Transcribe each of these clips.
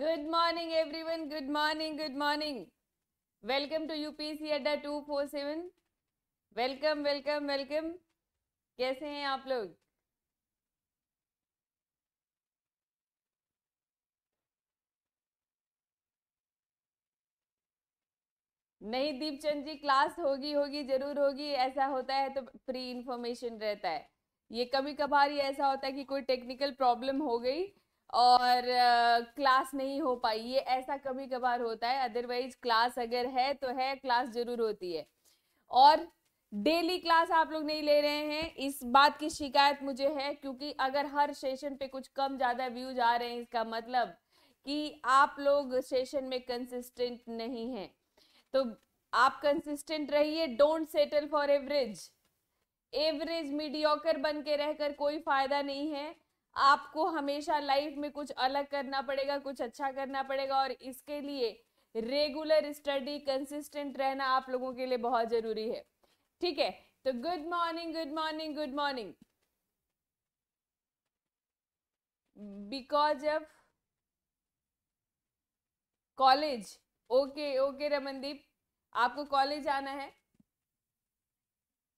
good morning one good morning good morning welcome to UPSC Adda two four seven welcome welcome welcome कैसे हैं आप लोग नहीं दीपचंद जी class होगी होगी जरूर होगी ऐसा होता है तो फ्री इंफॉर्मेशन रहता है ये कभी कभार ही ऐसा होता है कि कोई टेक्निकल प्रॉब्लम हो गई और क्लास uh, नहीं हो पाई ये ऐसा कभी कभार होता है अदरवाइज क्लास अगर है तो है क्लास जरूर होती है और डेली क्लास आप लोग नहीं ले रहे हैं इस बात की शिकायत मुझे है क्योंकि अगर हर सेशन पे कुछ कम ज़्यादा व्यूज आ रहे हैं इसका मतलब कि आप लोग सेशन में कंसिस्टेंट नहीं हैं तो आप कंसिस्टेंट रहिए don't settle for average average mediocre बन के रहकर कोई फायदा नहीं है आपको हमेशा लाइफ में कुछ अलग करना पड़ेगा कुछ अच्छा करना पड़ेगा और इसके लिए रेगुलर स्टडी कंसिस्टेंट रहना आप लोगों के लिए बहुत ज़रूरी है ठीक है तो good morning good morning good morning because of college okay okay Ramandeep आपको कॉलेज आना है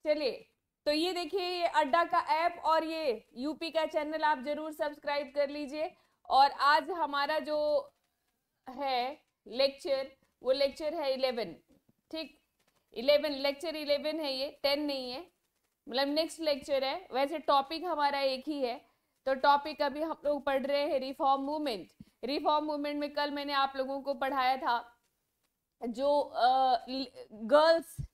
चलिए तो ये देखिए ये अड्डा का ऐप और ये यूपी का चैनल आप जरूर सब्सक्राइब कर लीजिए और आज हमारा जो है लेक्चर वो लेक्चर है इलेवन ठीक इलेवन लेक्चर इलेवन है ये टेन नहीं है मतलब नेक्स्ट लेक्चर है वैसे टॉपिक हमारा एक ही है तो टॉपिक अभी हम लोग पढ़ रहे हैं रिफॉर्म मूवमेंट रिफॉर्म मूवमेंट में कल मैंने आप लोगों को पढ़ाया था जो गर्ल्स uh,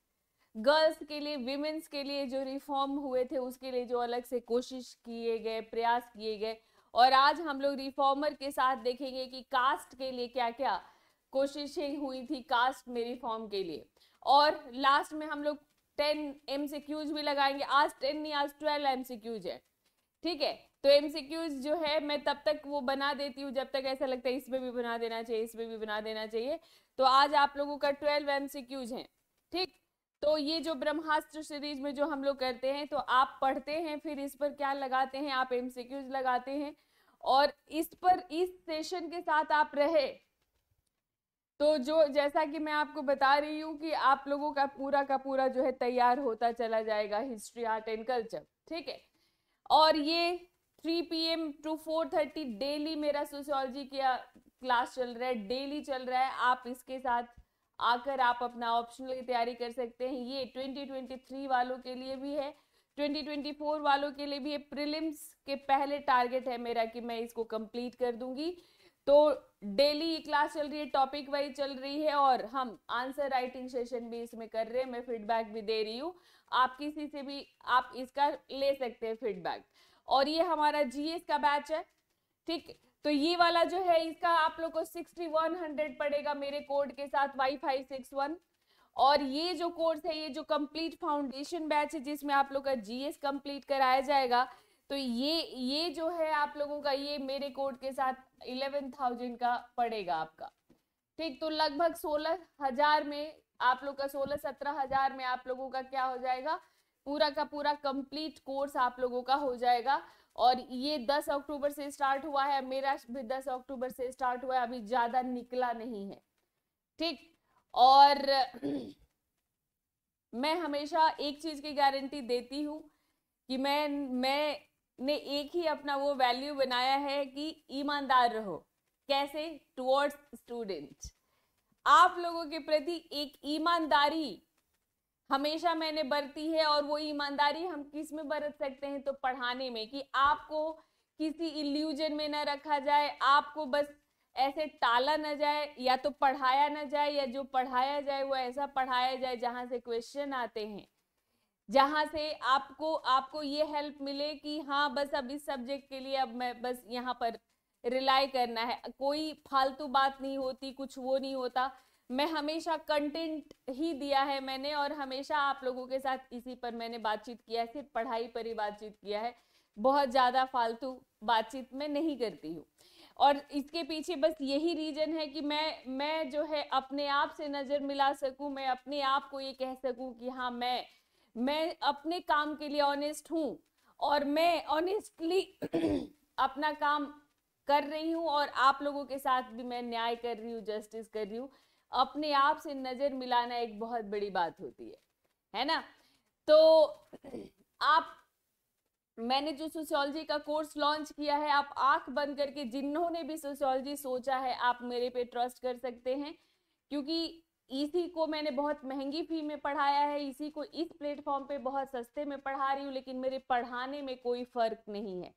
गर्ल्स के लिए विमेन्स के लिए जो रिफॉर्म हुए थे उसके लिए जो अलग से कोशिश किए गए प्रयास किए गए और आज हम लोग रिफॉर्मर के साथ देखेंगे कि कास्ट के लिए क्या क्या कोशिशें हुई थी कास्ट में रिफॉर्म के लिए और लास्ट में हम लोग टेन एम भी लगाएंगे आज टेन नहीं आज ट्वेल्व एम है ठीक है तो एम जो है मैं तब तक वो बना देती हूँ जब तक ऐसा लगता है इसमें भी बना देना चाहिए इसमें भी बना देना चाहिए तो आज आप लोगों का ट्वेल्व एम है ठीक तो ये जो ब्रह्मास्त्र सीरीज में जो हम लोग करते हैं तो आप पढ़ते हैं फिर इस पर क्या लगाते हैं आप एमसीक्यूज लगाते हैं और इस पर इस सेशन के साथ आप रहे तो जो जैसा कि मैं आपको बता रही हूँ कि आप लोगों का पूरा का पूरा जो है तैयार होता चला जाएगा हिस्ट्री आर्ट एंड कल्चर ठीक है और ये 3 पीएम टू 4:30 डेली मेरा सोशियोलॉजी का क्लास चल रहा है डेली चल रहा है आप इसके साथ आकर आप अपना ऑप्शनल की तैयारी कर सकते हैं ये 2023 वालों के लिए भी है 2024 वालों के लिए भी है प्रिलिम्स के पहले टारगेट है मेरा कि मैं इसको कंप्लीट कर दूंगी तो डेली क्लास चल रही है टॉपिक वाइज चल रही है और हम आंसर राइटिंग सेशन भी इसमें कर रहे हैं मैं फीडबैक भी दे रही हूँ आप किसी से भी आप इसका ले सकते हैं फीडबैक और ये हमारा जीएस का बैच है ठीक तो ये वाला जो है इसका आप लोग को सिक्सटी वन हंड्रेड पड़ेगा मेरे कोड के साथ वाई फाई सिक्स वन और ये जो कोर्स है ये जो कंप्लीट फाउंडेशन बैच है जिसमें आप लोग का जीएस कंप्लीट कराया जाएगा तो ये ये जो है आप लोगों का ये मेरे कोड के साथ इलेवन थाउजेंड का पड़ेगा आपका ठीक तो लगभग सोलह हजार में आप लोग का सोलह सत्रह हजार में आप लोगों का क्या हो जाएगा पूरा का पूरा कंप्लीट कोर्स आप लोगों का हो जाएगा और ये 10 अक्टूबर से स्टार्ट हुआ है मेरा भी 10 अक्टूबर से स्टार्ट हुआ है अभी ज़्यादा निकला नहीं है ठीक और मैं हमेशा एक चीज़ की गारंटी देती हूँ कि मैं मैंने एक ही अपना वो वैल्यू बनाया है कि ईमानदार रहो कैसे टुवर्ड्स स्टूडेंट आप लोगों के प्रति एक ईमानदारी हमेशा मैंने बरती है और वो ईमानदारी हम किस में बरत सकते हैं तो पढ़ाने में कि आपको किसी इल्यूजन में ना रखा जाए आपको बस ऐसे टाला ना जाए या तो पढ़ाया ना जाए या जो पढ़ाया जाए वो ऐसा पढ़ाया जाए जहाँ से क्वेश्चन आते हैं जहाँ से आपको आपको ये हेल्प मिले कि हाँ बस अब इस सब्जेक्ट के लिए अब मैं बस यहाँ पर रिलाई करना है कोई फालतू बात नहीं होती कुछ वो नहीं होता मैं हमेशा कंटेंट ही दिया है मैंने और हमेशा आप लोगों के साथ इसी पर मैंने बातचीत किया है सिर्फ पढ़ाई पर ही बातचीत किया है बहुत ज़्यादा फालतू बातचीत मैं नहीं करती हूँ और इसके पीछे बस यही रीजन है कि मैं मैं जो है अपने आप से नज़र मिला सकूँ मैं अपने आप को ये कह सकूँ कि हाँ मैं मैं अपने काम के लिए ऑनेस्ट हूँ और मैं ऑनेस्टली अपना काम कर रही हूँ और आप लोगों के साथ भी मैं न्याय कर रही हूँ जस्टिस कर रही हूँ अपने आप से नजर मिलाना एक बहुत बड़ी बात होती है है ना तो आप मैंने जो सोशियोलॉजी का कोर्स लॉन्च किया है आप आंख बंद करके जिन्होंने भी सोशियोलॉजी सोचा है आप मेरे पे ट्रस्ट कर सकते हैं क्योंकि इसी को मैंने बहुत महंगी फी में पढ़ाया है इसी को इस प्लेटफॉर्म पे बहुत सस्ते में पढ़ा रही हूँ लेकिन मेरे पढ़ाने में कोई फर्क नहीं है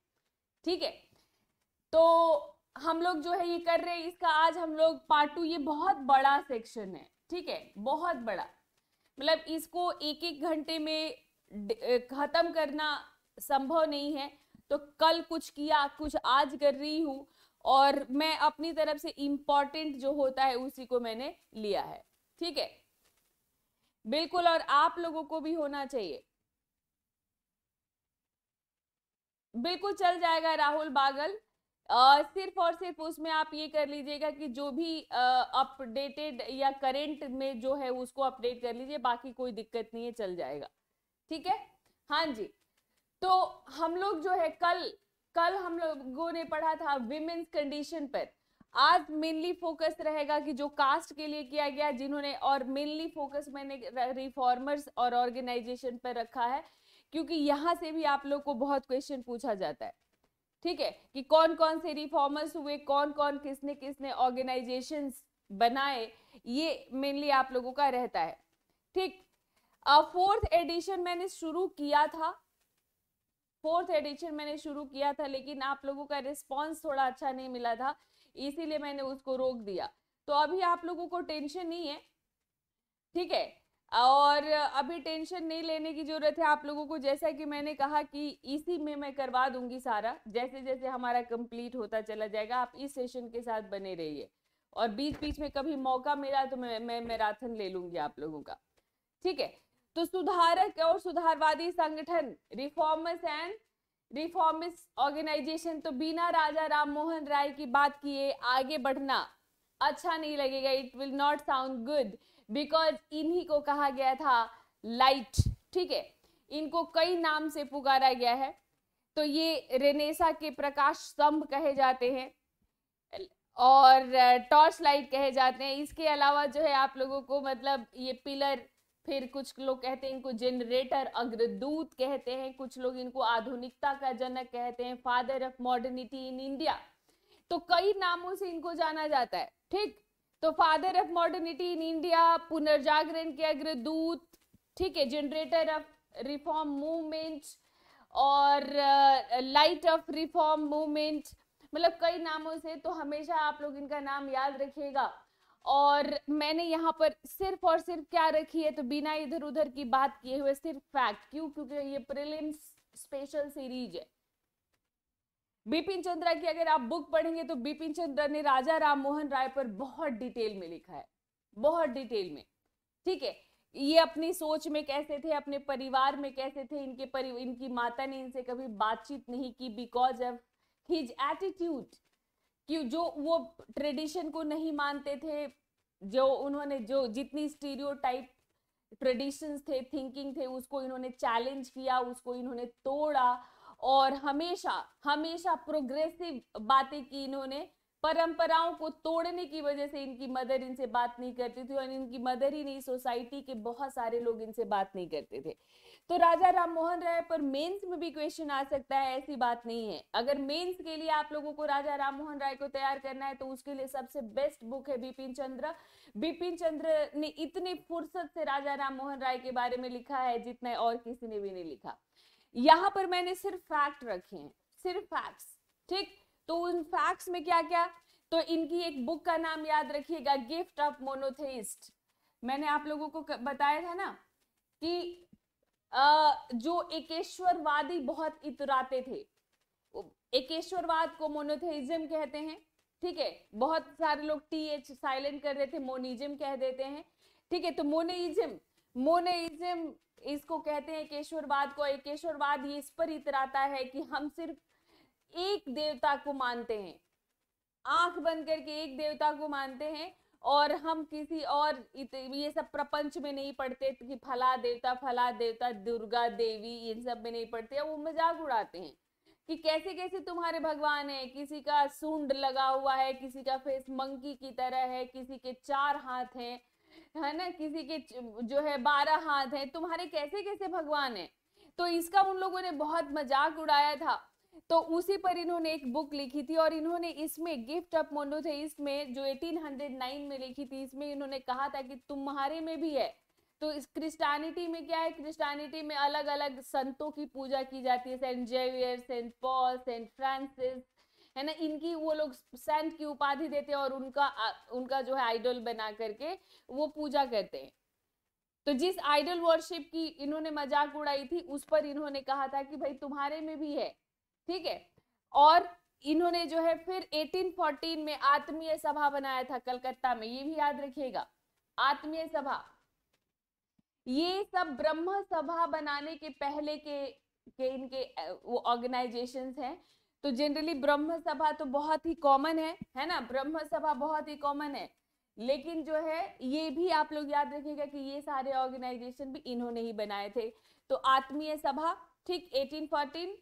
ठीक है तो हम लोग जो है ये कर रहे हैं इसका आज हम लोग पार्ट टू ये बहुत बड़ा सेक्शन है ठीक है बहुत बड़ा मतलब इसको एक एक घंटे में खत्म करना संभव नहीं है तो कल कुछ किया कुछ आज कर रही हूँ और मैं अपनी तरफ से इम्पॉर्टेंट जो होता है उसी को मैंने लिया है ठीक है बिल्कुल और आप लोगों को भी होना चाहिए बिल्कुल चल जाएगा राहुल बागल Uh, सिर्फ और सिर्फ उसमें आप ये कर लीजिएगा कि जो भी अपडेटेड uh, या करेंट में जो है उसको अपडेट कर लीजिए बाकी कोई दिक्कत नहीं है चल जाएगा ठीक है हाँ जी तो हम लोग जो है कल कल हम लोगों ने पढ़ा था विमेन्स कंडीशन पर आज मेनली फोकस रहेगा कि जो कास्ट के लिए किया गया जिन्होंने और मेनली फोकस मैंने रिफॉर्मर्स और ऑर्गेनाइजेशन पर रखा है क्योंकि यहाँ से भी आप लोग को बहुत क्वेश्चन पूछा जाता है ठीक है कि कौन कौन से रिफॉर्मर्स हुए कौन कौन किसने किसने ऑर्गेनाइजेशन बनाए ये मेनली आप लोगों का रहता है ठीक फोर्थ एडिशन मैंने शुरू किया था फोर्थ एडिशन मैंने शुरू किया था लेकिन आप लोगों का रिस्पॉन्स थोड़ा अच्छा नहीं मिला था इसीलिए मैंने उसको रोक दिया तो अभी आप लोगों को टेंशन नहीं है ठीक है और अभी टेंशन नहीं लेने की ज़रूरत है आप लोगों को जैसा कि मैंने कहा कि इसी में मैं करवा दूंगी सारा जैसे जैसे हमारा कंप्लीट होता चला जाएगा आप इस सेशन के साथ बने रहिए और बीच बीच में कभी मौका मिला तो मैं मैं मैराथन ले लूंगी आप लोगों का ठीक है तो सुधारक और सुधारवादी संगठन रिफॉर्मर्स एंड रिफॉर्मिस ऑर्गेनाइजेशन तो बिना राजा राम मोहन राय की बात किए आगे बढ़ना अच्छा नहीं लगेगा it will not sound good because इन्हीं को कहा गया था लाइट ठीक है इनको कई नाम से पुकारा गया है तो ये रेनेसा के प्रकाश स्तंभ कहे जाते हैं और टॉर्च लाइट कहे जाते हैं इसके अलावा जो है आप लोगों को मतलब ये पिलर फिर कुछ लोग कहते हैं इनको जनरेटर अग्रदूत कहते हैं कुछ लोग इनको आधुनिकता का जनक कहते हैं father of modernity in India तो कई नामों से इनको जाना जाता है ठीक तो father of modernity in India पुनर्जागरण के अग्रदूत ठीक है जनरेटर ऑफ रिफॉर्म मूवमेंट और लाइट ऑफ रिफॉर्म मूवमेंट मतलब कई नामों से तो हमेशा आप लोग इनका नाम याद रखिएगा और मैंने यहाँ पर सिर्फ और सिर्फ क्या रखी है तो बिना इधर उधर की बात किए हुए सिर्फ फैक्ट क्यों क्योंकि ये प्रिलिम्स स्पेशल सीरीज है बिपिन चंद्रा की अगर आप बुक पढ़ेंगे तो बिपिन चंद्रा ने राजा राम मोहन राय पर बहुत डिटेल में लिखा है बहुत डिटेल में ठीक है ये अपनी सोच में कैसे थे अपने परिवार में कैसे थे इनके परि इनकी माता ने इनसे कभी बातचीत नहीं की बिकॉज ऑफ हिज एटीट्यूड कि जो वो ट्रेडिशन को नहीं मानते थे जो उन्होंने जो जितनी स्टीरियो टाइप ट्रेडिशंस थे थिंकिंग थे उसको इन्होंने चैलेंज किया उसको इन्होंने तोड़ा और हमेशा हमेशा प्रोग्रेसिव बातें की इन्होंने परंपराओं को तोड़ने की वजह से इनकी मदर इनसे बात नहीं करती थी और इनकी मदर ही नहीं सोसाइटी के बहुत सारे लोग इनसे बात नहीं करते थे तो राजा राम मोहन राय पर मेंस में भी क्वेश्चन आ सकता है ऐसी बात नहीं है अगर मेंस के लिए आप लोगों को राजा राम मोहन राय को तैयार करना है तो उसके लिए सबसे बेस्ट बुक है बिपिन चंद्र बिपिन चंद्र ने इतनी फुर्सत से राजा राम मोहन राय के बारे में लिखा है जितना और किसी ने भी नहीं लिखा यहां पर मैंने सिर्फ फैक्ट रखे हैं सिर्फ फैक्ट्स ठीक तो उन फैक्ट्स में क्या क्या तो इनकी एक बुक का नाम याद रखिएगा गिफ्ट ऑफ मोनोथेस्ट मैंने आप लोगों को बताया था ना कि जो एकेश्वरवादी बहुत इतराते थे एकेश्वरवाद को मोनोथेइज्म कहते हैं ठीक है बहुत सारे लोग टी एच साइलेंट कर रहे थे मोनिज्म कह देते हैं ठीक है तो मोनिज्म मोनेइज्म इसको कहते हैं केशवरवाद को केशवरवाद ही इस पर इतराता है कि हम सिर्फ एक देवता को मानते हैं आंख बंद करके एक देवता को मानते हैं और हम किसी और ये सब प्रपंच में नहीं पढ़ते कि फला देवता फला देवता दुर्गा देवी इन सब में नहीं पढ़ते वो मजाक उड़ाते हैं कि कैसे कैसे तुम्हारे भगवान है किसी का सूंड लगा हुआ है किसी का फेस मंकी की तरह है किसी के चार हाथ हैं है ना किसी के जो है बारह हाथ है तुम्हारे कैसे कैसे भगवान है तो इसका उन लोगों ने बहुत मजाक उड़ाया था तो उसी पर इन्होंने एक बुक लिखी थी और इन्होंने इसमें गिफ्ट ऑफ मोनोथेइस में जो 1809 में लिखी थी इसमें इन्होंने कहा था कि तुम्हारे में भी है तो इस क्रिस्टानिटी में क्या है क्रिस्टानिटी में अलग अलग संतों की पूजा की जाती है Saint Xavier Saint Paul Saint Francis है ना इनकी वो लोग सेंट की उपाधि देते हैं और उनका उनका जो है आइडल बना करके वो पूजा करते हैं तो जिस आइडल वर्शिप की इन्होंने मजाक उड़ाई थी उस पर इन्होंने कहा था कि भाई तुम्हारे में भी है ठीक है और इन्होंने जो है फिर 1814 में आत्मीय सभा बनाया था कलकत्ता में ये भी याद रखिएगा आत्मीय सभा ये सब ब्रह्म सभा बनाने के पहले के के इनके वो ऑर्गेनाइजेशंस हैं तो जनरली ब्रह्म सभा तो बहुत ही कॉमन है है ना ब्रह्म सभा बहुत ही कॉमन है लेकिन जो है ये भी आप लोग याद रखिएगा कि ये सारे ऑर्गेनाइजेशन भी इन्होंने ही बनाए थे तो आत्मीय सभा ठीक 1814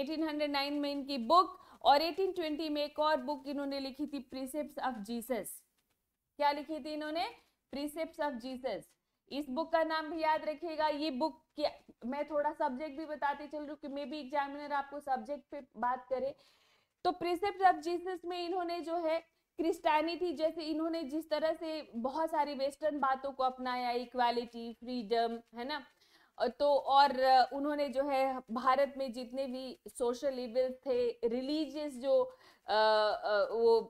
1809 में इनकी बुक और 1820 में एक और बुक इन्होंने लिखी थी प्रिसेप्ट ऑफ जीसस क्या लिखी थी इन्होंने प्रिसेप्ट ऑफ जीसस इस बुक का नाम भी याद रखिएगा ये बुक क्या मैं थोड़ा सब्जेक्ट भी बताती चल रही हूँ कि मे बी एग्जामिनर आपको सब्जेक्ट पे बात करे तो प्रिसेप्ट ऑफ जीसस में इन्होंने जो है क्रिस्टानिटी जैसे इन्होंने जिस तरह से बहुत सारी वेस्टर्न बातों को अपनाया इक्वालिटी फ्रीडम है ना तो और उन्होंने जो है भारत में जितने भी सोशल इवेल्स थे रिलीजियस जो आ, आ, वो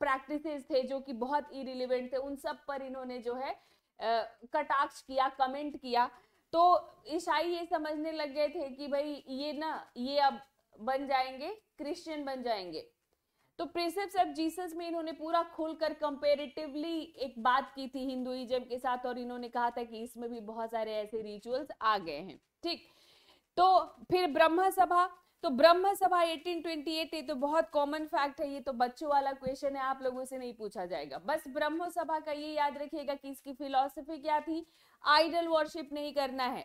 प्रैक्टिसेस थे जो कि बहुत इरिलीवेंट थे उन सब पर इन्होंने जो है कटाक्ष किया कमेंट किया तो ईसाई ये समझने लग गए थे कि भाई ये ना ये अब बन जाएंगे क्रिश्चियन बन जाएंगे तो प्रिसेप्स ऑफ जीसस में इन्होंने पूरा खोलकर कंपेरेटिवली एक बात की थी हिंदुइज्म के साथ और इन्होंने कहा था कि इसमें भी बहुत सारे ऐसे रिचुअल्स आ गए हैं ठीक तो फिर ब्रह्म सभा तो ब्रह्म सभा 1828 ये तो बहुत कॉमन फैक्ट है ये तो बच्चों वाला क्वेश्चन है आप लोगों से नहीं पूछा जाएगा बस ब्रह्म सभा का ये याद रखिएगा कि इसकी फिलोसफी क्या थी आइडल वर्शिप नहीं करना है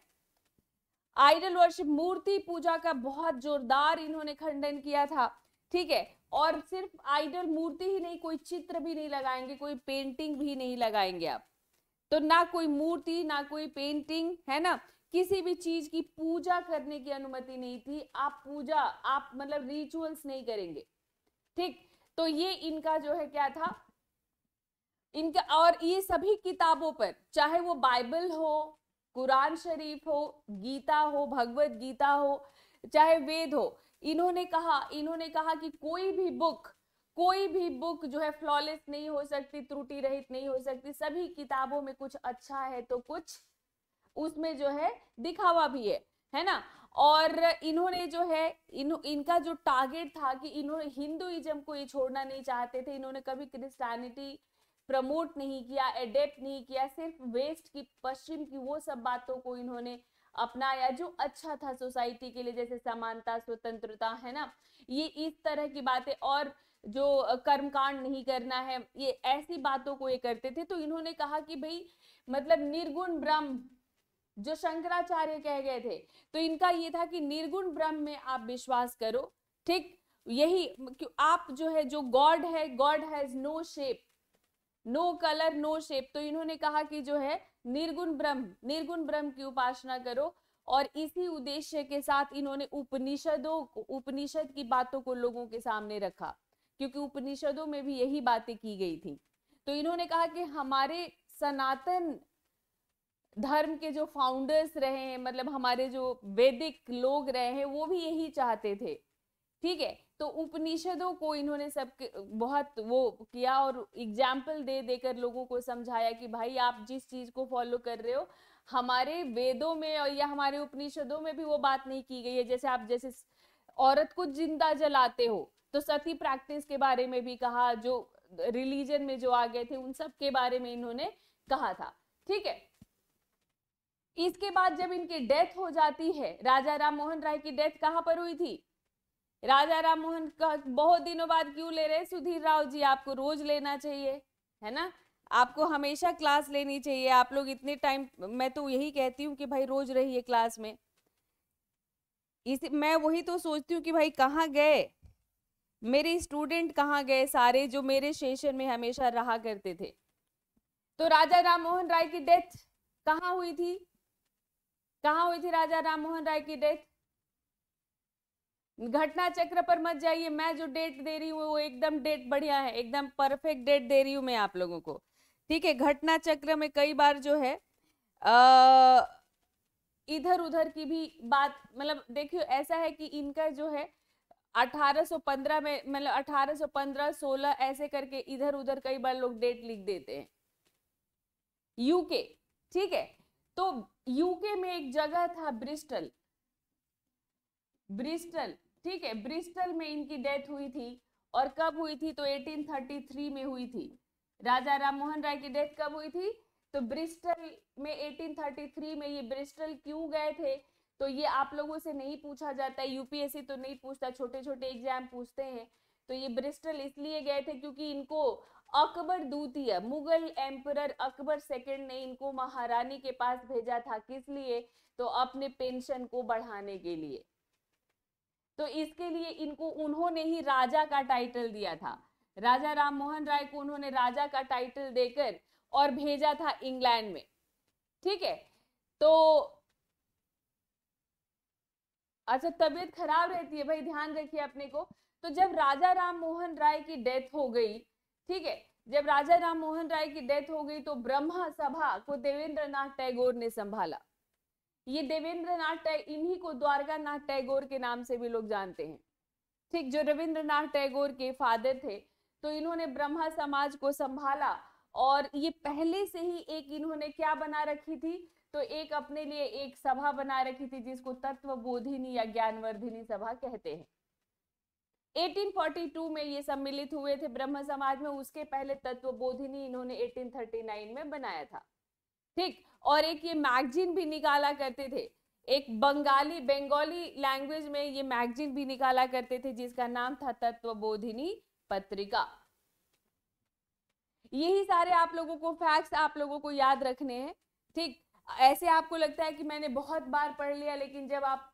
आइडल वर्शिप मूर्ति पूजा का बहुत जोरदार इन्होंने खंडन किया था ठीक है और सिर्फ आइडल मूर्ति ही नहीं कोई चित्र भी नहीं लगाएंगे कोई पेंटिंग भी नहीं लगाएंगे आप तो ना कोई मूर्ति ना कोई पेंटिंग है ना किसी भी चीज की पूजा करने की अनुमति नहीं थी आप पूजा आप मतलब रिचुअल्स नहीं करेंगे ठीक तो ये इनका जो है क्या था इनका और ये सभी किताबों पर चाहे वो बाइबल हो कुरान शरीफ हो गीता हो भगवत गीता हो चाहे वेद हो इन्होंने कहा इन्होंने कहा कि कोई भी बुक कोई भी बुक जो है फ्लॉलेस नहीं हो सकती त्रुटि रहित नहीं हो सकती सभी किताबों में कुछ अच्छा है तो कुछ उसमें जो है दिखावा भी है है ना और इन्होंने जो है इन इनका जो टारगेट था कि इन्होंने हिंदुइज्म को ये छोड़ना नहीं चाहते थे इन्होंने कभी क्रिस्टानिटी प्रमोट नहीं किया एडेप्ट नहीं किया सिर्फ वेस्ट की पश्चिम की वो सब बातों को इन्होंने अपनाया जो अच्छा था सोसाइटी के लिए जैसे समानता स्वतंत्रता है ना ये इस तरह की बातें और जो कर्मकांड नहीं करना है ये ऐसी बातों को ये करते थे तो इन्होंने कहा कि भाई मतलब निर्गुण ब्रह्म जो शंकराचार्य कह गए थे तो इनका ये था कि निर्गुण ब्रह्म में आप विश्वास करो ठीक यही आप जो है जो गॉड है God has no shape no colour no shape तो इन्होंने कहा कि जो है निर्गुण ब्रह्म निर्गुण ब्रह्म की उपासना करो और इसी उद्देश्य के साथ इन्होंने उपनिषदों उपनिषद की बातों को लोगों के सामने रखा क्योंकि उपनिषदों में भी यही बातें की गई थी तो इन्होंने कहा कि हमारे सनातन धर्म के जो फाउंडर्स रहे हैं मतलब हमारे जो वैदिक लोग रहे हैं वो भी यही चाहते थे ठीक है तो उपनिषदों को इन्होंने सब बहुत वो किया और एग्जाम्पल दे देकर लोगों को समझाया कि भाई आप जिस चीज को फॉलो कर रहे हो हमारे वेदों में और या हमारे उपनिषदों में भी वो बात नहीं की गई है जैसे आप जैसे औरत को जिंदा जलाते हो तो सती प्रैक्टिस के बारे में भी कहा जो रिलीजन में जो आ गए थे उन सब के बारे में इन्होंने कहा था ठीक है इसके बाद जब इनकी डेथ हो जाती है राजा राम मोहन राय की डेथ कहाँ पर हुई थी राजा राम मोहन का बहुत दिनों बाद क्यों ले रहे सुधीर राव जी आपको रोज लेना चाहिए है ना आपको हमेशा क्लास लेनी चाहिए आप लोग इतने टाइम मैं तो यही कहती हूँ कि भाई रोज रहिए क्लास में इस मैं वही तो सोचती हूँ कि भाई कहाँ गए मेरे स्टूडेंट कहाँ गए सारे जो मेरे सेशन में हमेशा रहा करते थे तो राजा राम मोहन राय की डेथ कहाँ हुई थी कहा हुई थी राजा राम मोहन राय की डेथ घटना चक्र पर मत जाइए मैं जो डेट दे रही हूँ वो एकदम डेट बढ़िया है एकदम परफेक्ट डेट दे रही हूँ मैं आप लोगों को ठीक है घटना चक्र में कई बार जो है आ, इधर उधर की भी बात मतलब देखियो ऐसा है कि इनका जो है 1815 में मतलब 1815 16 ऐसे करके इधर उधर कई बार लोग डेट लिख देते हैं यूके ठीक है तो यूके में एक जगह था ब्रिस्टल ब्रिस्टल ठीक है ब्रिस्टल में इनकी डेथ हुई थी और कब हुई थी तो 1833 में हुई थी राजा राममोहन राय की डेथ कब हुई थी तो ब्रिस्टल में 1833 में ये ब्रिस्टल क्यों गए थे तो ये आप लोगों से नहीं पूछा जाता है यूपीएससी तो नहीं पूछता छोटे छोटे एग्जाम पूछते हैं तो ये ब्रिस्टल इसलिए गए थे क्योंकि इनको अकबर द्वितीय मुगल एम्परर अकबर सेकंड ने इनको महारानी के पास भेजा था किस लिए तो अपने पेंशन को बढ़ाने के लिए तो इसके लिए इनको उन्होंने ही राजा का टाइटल दिया था राजा राम मोहन राय को उन्होंने राजा का टाइटल देकर और भेजा था इंग्लैंड में ठीक है तो अच्छा तबीयत खराब रहती है भाई ध्यान रखिए अपने को तो जब राजा राम मोहन राय की डेथ हो गई ठीक है जब राजा राम मोहन राय की डेथ हो गई तो ब्रह्म सभा को देवेंद्र नाथ टैगोर ने संभाला ये देवेंद्र नाथ इन्हीं को द्वारका नाथ टैगोर के नाम से भी लोग जानते हैं ठीक जो रविंद्र नाथ टैगोर के फादर थे तो इन्होंने ब्रह्मा समाज को संभाला और ये पहले से ही एक इन्होंने क्या बना रखी थी तो एक अपने लिए एक सभा बना रखी थी जिसको तत्व बोधिनी या ज्ञानवर्धिनी सभा कहते हैं 1842 में ये सम्मिलित हुए थे ब्रह्म समाज में उसके पहले तत्व बोधिनी इन्होंने 1839 में बनाया था ठीक और एक ये मैगजीन भी निकाला करते थे एक बंगाली बंगाली लैंग्वेज में ये मैगजीन भी निकाला करते थे जिसका नाम था तत्व बोधिनी पत्रिका यही सारे आप लोगों को फैक्ट्स आप लोगों को याद रखने हैं ठीक ऐसे आपको लगता है कि मैंने बहुत बार पढ़ लिया लेकिन जब आप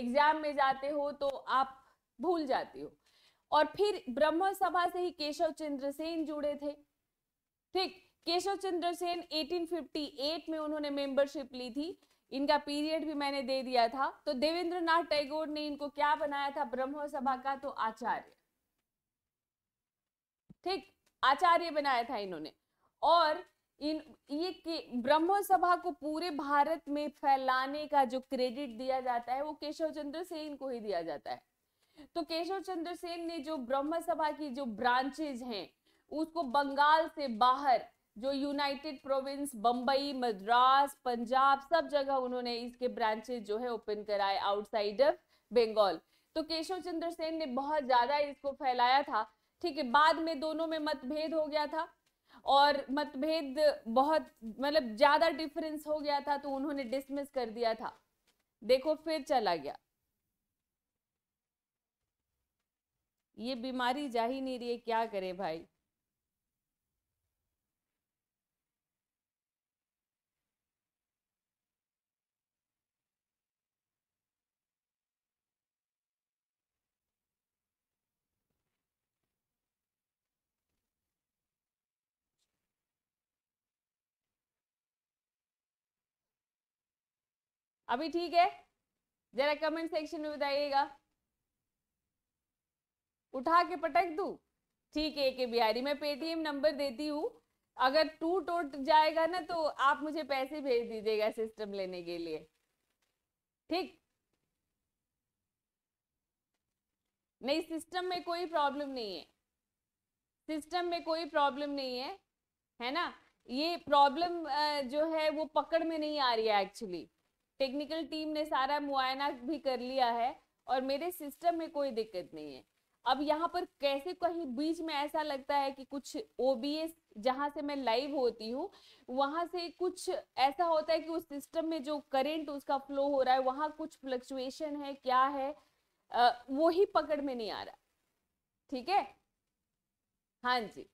एग्जाम में जाते हो तो आप भूल जाती हो और फिर ब्रह्म सभा से ही केशव चंद्र सेन जुड़े थे ठीक केशव चंद्र सेन 1858 में उन्होंने मेंबरशिप ली थी इनका पीरियड भी मैंने दे दिया था तो देवेंद्र नाथ टैगोर ने इनको क्या बनाया था ब्रह्म सभा का तो आचार्य ठीक आचार्य बनाया था इन्होंने और इन ये ब्रह्म सभा को पूरे भारत में फैलाने का जो क्रेडिट दिया जाता है वो केशव चंद्र सेन को ही दिया जाता है तो केशव चंद्र सेन ने जो ब्रह्म सभा की जो ब्रांचेज हैं उसको बंगाल से बाहर जो यूनाइटेड प्रोविंस बंबई मद्रास पंजाब सब जगह उन्होंने इसके ब्रांचेज जो है ओपन कराए आउटसाइड ऑफ बंगाल तो केशव चंद्र सेन ने बहुत ज्यादा इसको फैलाया था ठीक है बाद में दोनों में मतभेद हो गया था और मतभेद बहुत मतलब ज्यादा डिफरेंस हो गया था तो उन्होंने डिसमिस कर दिया था देखो फिर चला गया ये बीमारी जा ही नहीं रही है क्या करे भाई अभी ठीक है जरा कमेंट सेक्शन में बताइएगा उठा के पटक दू ठीक है के बिहारी मैं पेटीएम नंबर देती हूँ अगर टू टूट जाएगा ना तो आप मुझे पैसे भेज दीजिएगा सिस्टम लेने के लिए ठीक नहीं सिस्टम में कोई प्रॉब्लम नहीं है सिस्टम में कोई प्रॉब्लम नहीं है है ना ये प्रॉब्लम जो है वो पकड़ में नहीं आ रही है एक्चुअली टेक्निकल टीम ने सारा मुआयना भी कर लिया है और मेरे सिस्टम में कोई दिक्कत नहीं है अब यहाँ पर कैसे कहीं बीच में ऐसा लगता है कि कुछ ओबीएस जहाँ से मैं लाइव होती हूँ वहाँ से कुछ ऐसा होता है कि उस सिस्टम में जो करेंट उसका फ्लो हो रहा है वहाँ कुछ फ्लक्चुएशन है क्या है आ, वो ही पकड़ में नहीं आ रहा ठीक है हाँ जी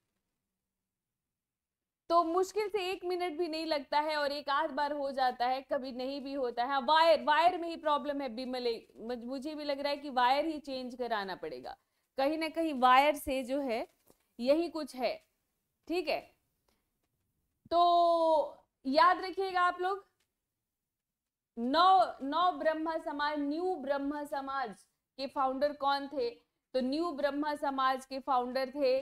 तो मुश्किल से एक मिनट भी नहीं लगता है और एक आध बार हो जाता है कभी नहीं भी होता है वायर हाँ, वायर में ही प्रॉब्लम है बीमले मुझे भी लग रहा है कि वायर ही चेंज कराना पड़ेगा कहीं ना कहीं वायर से जो है यही कुछ है ठीक है तो याद रखिएगा आप लोग नौ नौ ब्रह्म समाज न्यू ब्रह्म समाज के फाउंडर कौन थे तो न्यू ब्रह्म समाज के फाउंडर थे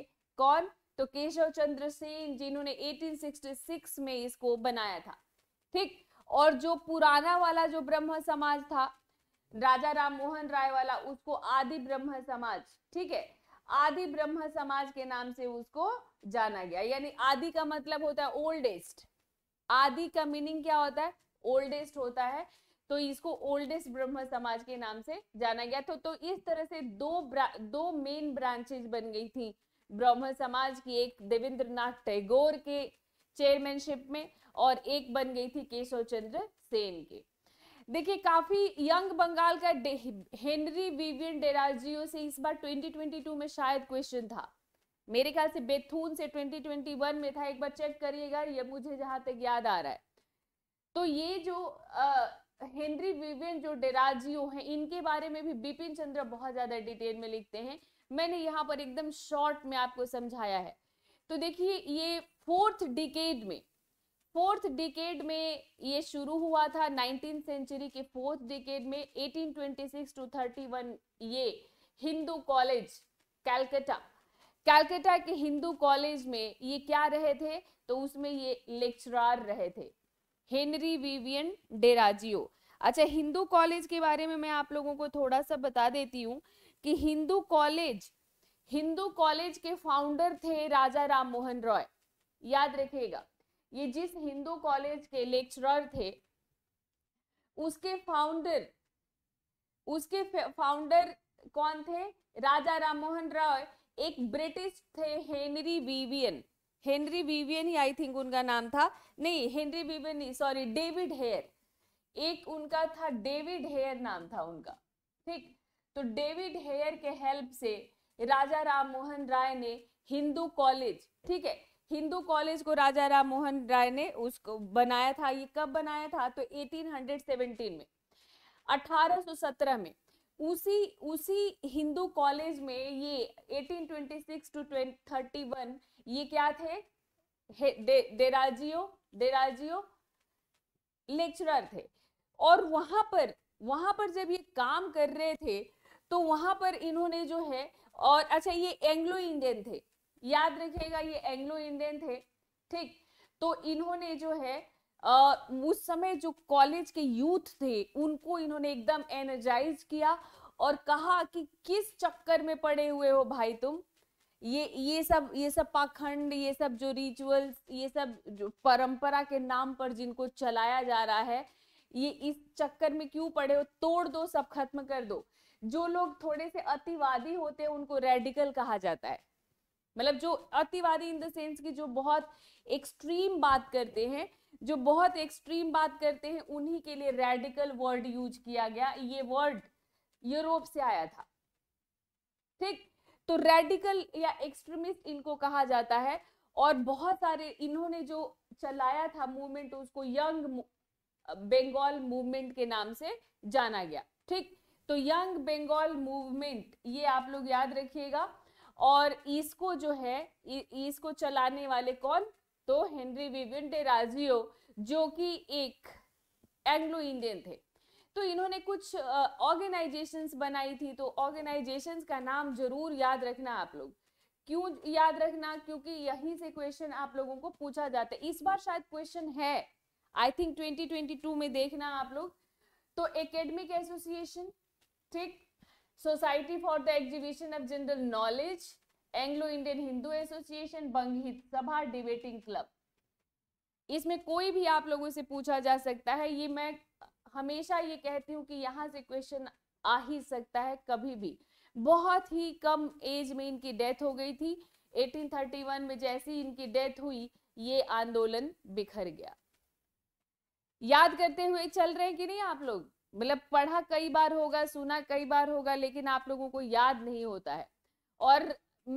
कौन तो केशव चंद्र सेन जिन्होंने 1866 में इसको बनाया था ठीक और जो पुराना वाला जो ब्रह्म समाज था राजा राम मोहन राय वाला उसको आदि ब्रह्म समाज ठीक है आदि ब्रह्म समाज के नाम से उसको जाना गया यानी आदि का मतलब होता है ओल्डेस्ट आदि का मीनिंग क्या होता है ओल्डेस्ट होता है तो इसको ओल्डेस्ट ब्रह्म समाज के नाम से जाना गया तो तो इस तरह से दो दो मेन ब्रांचेज बन गई थी ब्रह्म समाज की एक देवेंद्र टैगोर के चेयरमैनशिप में और एक बन गई थी केशव चंद्र सेन के देखिए काफी यंग बंगाल का हेनरी विवियन डेराजियो से इस बार 2022 में शायद क्वेश्चन था मेरे ख्याल से बेथून से 2021 में था एक बार चेक करिएगा ये मुझे जहां तक याद आ रहा है तो ये जो हेनरी विवियन जो डेराजियो हैं इनके बारे में भी बिपिन चंद्र बहुत ज्यादा डिटेल में लिखते हैं मैंने यहाँ पर एकदम शॉर्ट में आपको समझाया है तो देखिए ये फोर्थ डिकेड में फोर्थ डिकेड में ये शुरू हुआ था नाइनटीन सेंचुरी के फोर्थ डिकेड में 1826 टू 31 ये हिंदू कॉलेज कैलकटा कैलकटा के हिंदू कॉलेज में ये क्या रहे थे तो उसमें ये लेक्चरार रहे थे हेनरी विवियन डेराजियो अच्छा हिंदू कॉलेज के बारे में मैं आप लोगों को थोड़ा सा बता देती हूँ कि हिंदू कॉलेज हिंदू कॉलेज के फाउंडर थे राजा राम मोहन रॉय याद रखिएगा ये जिस हिंदू कॉलेज के लेक्चरर थे उसके फाउंडर उसके फाउंडर कौन थे राजा राममोहन राय एक ब्रिटिश थे हेनरी विवियन हेनरी विवियन ही आई थिंक उनका नाम था नहीं हेनरी विवियन नहीं सॉरी डेविड हेयर एक उनका था डेविड हेयर नाम था उनका ठीक तो डेविड हेयर के हेल्प से राजा राम मोहन राय ने हिंदू कॉलेज ठीक है हिंदू कॉलेज को राजा राम मोहन राय ने उसको बनाया था ये कब बनाया था तो 1817 में 1817 में उसी उसी हिंदू कॉलेज में ये 1826 टू 31 ये क्या थे दे, डेराजियो देराजियो लेक्चरर थे और वहां पर वहां पर जब ये काम कर रहे थे तो वहां पर इन्होंने जो है और अच्छा ये एंग्लो इंडियन थे याद रखिएगा ये एंग्लो इंडियन थे ठीक तो इन्होंने जो है आ, उस समय जो कॉलेज के यूथ थे उनको इन्होंने एकदम एनर्जाइज किया और कहा कि किस चक्कर में पड़े हुए हो भाई तुम ये ये सब ये सब पाखंड ये सब जो रिचुअल्स ये सब जो परंपरा के नाम पर जिनको चलाया जा रहा है ये इस चक्कर में क्यों पड़े हो तोड़ दो सब खत्म कर दो जो लोग थोड़े से अतिवादी होते हैं उनको रेडिकल कहा जाता है मतलब जो अतिवादी इन द सेंस की जो बहुत एक्सट्रीम बात करते हैं जो बहुत एक्सट्रीम बात करते हैं उन्हीं के लिए रेडिकल वर्ड यूज किया गया ये वर्ड यूरोप से आया था ठीक तो रेडिकल या एक्सट्रीमिस्ट इनको कहा जाता है और बहुत सारे इन्होंने जो चलाया था मूवमेंट उसको यंग बंगाल मूवमेंट के नाम से जाना गया ठीक तो यंग बंगाल मूवमेंट ये आप लोग याद रखिएगा और इसको जो है इसको चलाने वाले कौन तो हेनरी विवियन डेराजियो जो कि एक एंग्लो इंडियन थे तो इन्होंने कुछ ऑर्गेनाइजेशंस बनाई थी तो ऑर्गेनाइजेशंस का नाम जरूर याद रखना आप लोग क्यों याद रखना क्योंकि यहीं से क्वेश्चन आप लोगों को पूछा जाता है इस बार शायद क्वेश्चन है आई थिंक 2022 में देखना आप लोग तो एकेडमिक एसोसिएशन ठीक society for the exhibition of general knowledge Anglo Indian Hindu association Bangahit Sabha debating club इसमें कोई भी आप लोगों से पूछा जा सकता है ये मैं हमेशा ये कहती हूँ कि यहाँ से क्वेश्चन आ ही सकता है कभी भी बहुत ही कम एज में इनकी डेथ हो गई थी 1831 में जैसे ही इनकी डेथ हुई ये आंदोलन बिखर गया याद करते हुए चल रहे हैं कि नहीं आप लोग मतलब पढ़ा कई बार होगा सुना कई बार होगा लेकिन आप लोगों को याद नहीं होता है और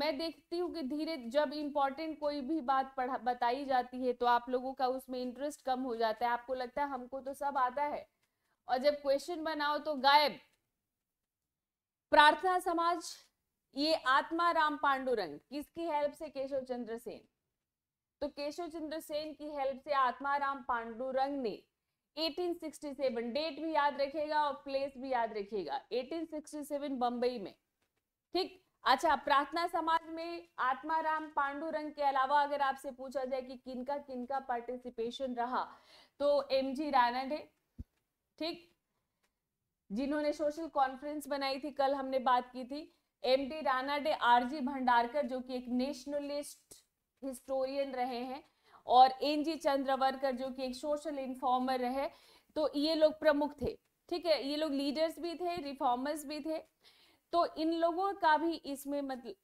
मैं देखती हूँ कि धीरे जब इम्पॉर्टेंट कोई भी बात पढ़ा बताई जाती है तो आप लोगों का उसमें इंटरेस्ट कम हो जाता है आपको लगता है हमको तो सब आता है और जब क्वेश्चन बनाओ तो गायब प्रार्थना समाज ये आत्मा राम पांडुरंग किसकी हेल्प से केशव चंद्र सेन तो केशव चंद्र सेन की हेल्प से आत्मा राम पांडुरंग ने 1867 डेट भी याद रखिएगा और प्लेस भी याद रखिएगा 1867 बंबई में ठीक अच्छा प्रार्थना समाज में आत्माराम पांडुरंग के अलावा अगर आपसे पूछा जाए कि किनका किनका पार्टिसिपेशन रहा तो एम जी राणा ठीक जिन्होंने सोशल कॉन्फ्रेंस बनाई थी कल हमने बात की थी M D Ranade R G Bhandarkar जो कि एक नेशनलिस्ट हिस्टोरियन रहे हैं और एन जी चंद्रवरकर जो कि एक सोशल इन्फॉर्मर रहे तो ये लोग प्रमुख थे ठीक है ये लोग लीडर्स भी थे रिफॉर्मर्स भी थे तो इन लोगों का भी इसमें मतलब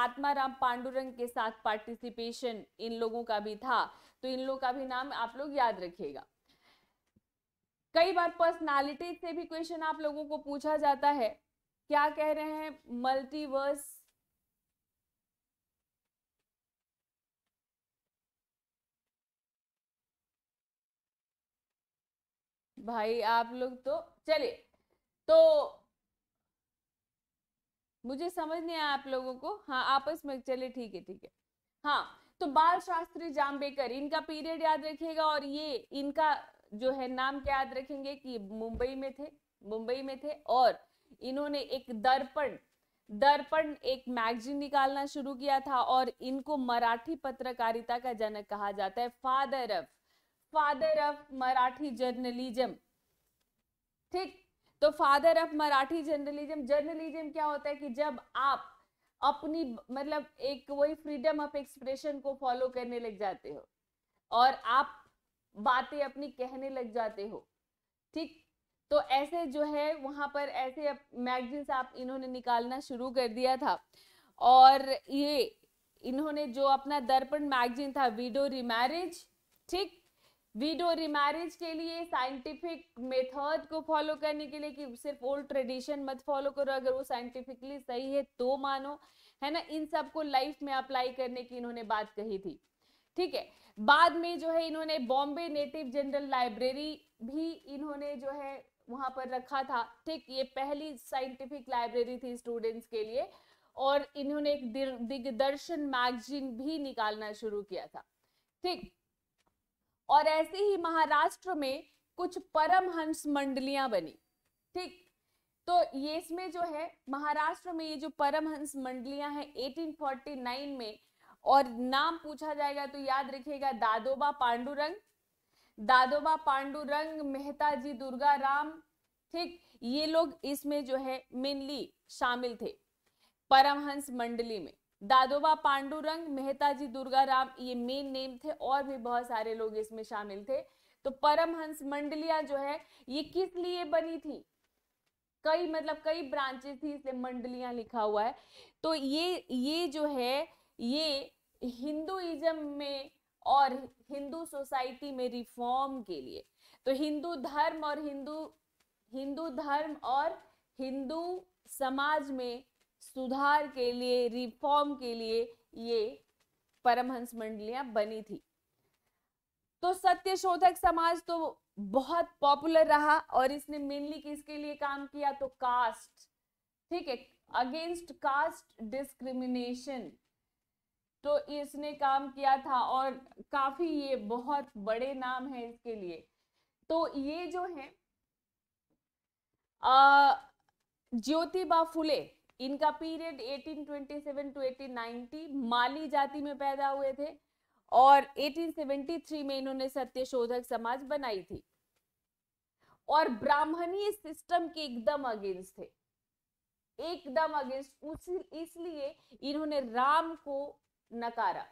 आत्माराम पांडुरंग के साथ पार्टिसिपेशन इन लोगों का भी था तो इन लोगों का भी नाम आप लोग याद रखिएगा कई बार पर्सनालिटी से भी क्वेश्चन आप लोगों को पूछा जाता है क्या कह रहे हैं मल्टीवर्स भाई आप लोग तो चलिए तो मुझे समझ नहीं आया आप लोगों को हाँ आपस में चलिए ठीक है ठीक है हाँ तो बाल शास्त्री जाम्बेकर इनका पीरियड याद रखिएगा और ये इनका जो है नाम क्या याद रखेंगे कि मुंबई में थे मुंबई में थे और इन्होंने एक दर्पण दर्पण एक मैगजीन निकालना शुरू किया था और इनको मराठी पत्रकारिता का जनक कहा जाता है father of father of Marathi journalism ठीक तो father of Marathi journalism journalism क्या होता है कि जब आप अपनी मतलब एक वही फ्रीडम ऑफ एक्सप्रेशन को फॉलो करने लग जाते हो और आप बातें अपनी कहने लग जाते हो ठीक तो ऐसे जो है वहां पर ऐसे मैगजीन्स आप इन्होंने निकालना शुरू कर दिया था और ये इन्होंने जो अपना दर्पण मैगजीन था विडो रिमैरिज ठीक वीडो रिमैरिज के लिए साइंटिफिक मेथड को फॉलो करने के लिए कि सिर्फ ओल्ड ट्रेडिशन मत फॉलो करो अगर वो साइंटिफिकली सही है तो मानो है ना इन सब को लाइफ में अप्लाई करने की इन्होंने बात कही थी ठीक है बाद में जो है इन्होंने बॉम्बे नेटिव जनरल लाइब्रेरी भी इन्होंने जो है वहां पर रखा था ठीक ये पहली साइंटिफिक लाइब्रेरी थी स्टूडेंट्स के लिए और इन्होंने एक दिग्दर्शन मैगजीन भी निकालना शुरू किया था ठीक और ऐसे ही महाराष्ट्र में कुछ परमहंस मंडलियां बनी ठीक तो ये इसमें जो है महाराष्ट्र में ये जो परमहंस मंडलियां हैं 1849 में और नाम पूछा जाएगा तो याद रखिएगा दादोबा पांडुरंग दादोबा पांडुरंग मेहता जी दुर्गा राम ठीक ये लोग इसमें जो है मेनली शामिल थे परमहंस मंडली में दादोबा पांडुरंग मेहताजी राम ये मेन नेम थे और भी बहुत सारे लोग इसमें शामिल थे तो परमहंस मंडलियां जो है ये किस लिए बनी थी कई मतलब कई ब्रांचेस थी इसलिए मंडलियां लिखा हुआ है तो ये ये जो है ये हिंदुइज्म में और हिंदू सोसाइटी में रिफॉर्म के लिए तो हिंदू धर्म और हिंदू हिंदू धर्म और हिंदू समाज में सुधार के लिए रिफॉर्म के लिए ये परमहंस मंडलियां बनी थी तो सत्य शोधक समाज तो बहुत पॉपुलर रहा और इसने मेनली किसके लिए काम किया तो कास्ट ठीक है अगेंस्ट कास्ट डिस्क्रिमिनेशन तो इसने काम किया था और काफी ये बहुत बड़े नाम है इसके लिए तो ये जो है ज्योतिबा फुले इनका पीरियड 1827 टू 1890 माली जाति में पैदा हुए थे और 1873 में इन्होंने सत्य शोधक समाज बनाई थी और ब्राह्मणी सिस्टम के एकदम अगेंस्ट थे एकदम अगेंस्ट उसी इसलिए इन्होंने राम को नकारा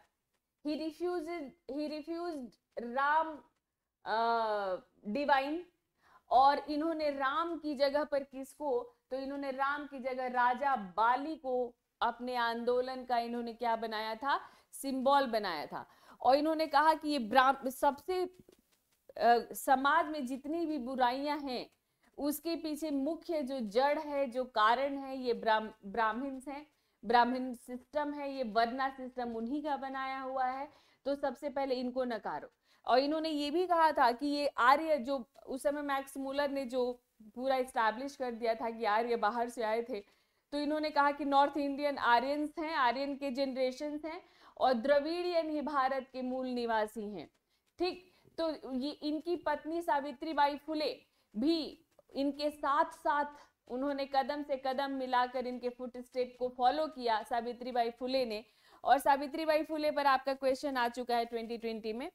ही रिफ्यूज ही रिफ्यूज राम डिवाइन और इन्होंने राम की जगह पर किसको तो इन्होंने राम की जगह राजा बाली को अपने आंदोलन का इन्होंने क्या बनाया था सिंबल बनाया था और इन्होंने कहा कि ये ब्राह्म सबसे आ, समाज में जितनी भी बुराइयां हैं उसके पीछे मुख्य जो जड़ है जो कारण है ये ब्राह्मण हैं ब्राह्मण सिस्टम है ये वर्णा सिस्टम उन्हीं का बनाया हुआ है तो सबसे पहले इनको नकारो और इन्होंने ये भी कहा था कि ये आर्य जो उस समय मैक्स मूलर ने जो पूरा इस्टेब्लिश कर दिया था कि यार ये बाहर से आए थे तो इन्होंने कहा कि नॉर्थ इंडियन आर्यंस हैं आर्यन के जनरेशन हैं और द्रविड़ियन ही भारत के मूल निवासी हैं ठीक तो ये इनकी पत्नी सावित्री बाई फुले भी इनके साथ साथ उन्होंने कदम से कदम मिलाकर इनके फुट स्टेप को फॉलो किया सावित्री बाई फुले ने और सावित्री बाई फुले पर आपका क्वेश्चन आ चुका है 2020 में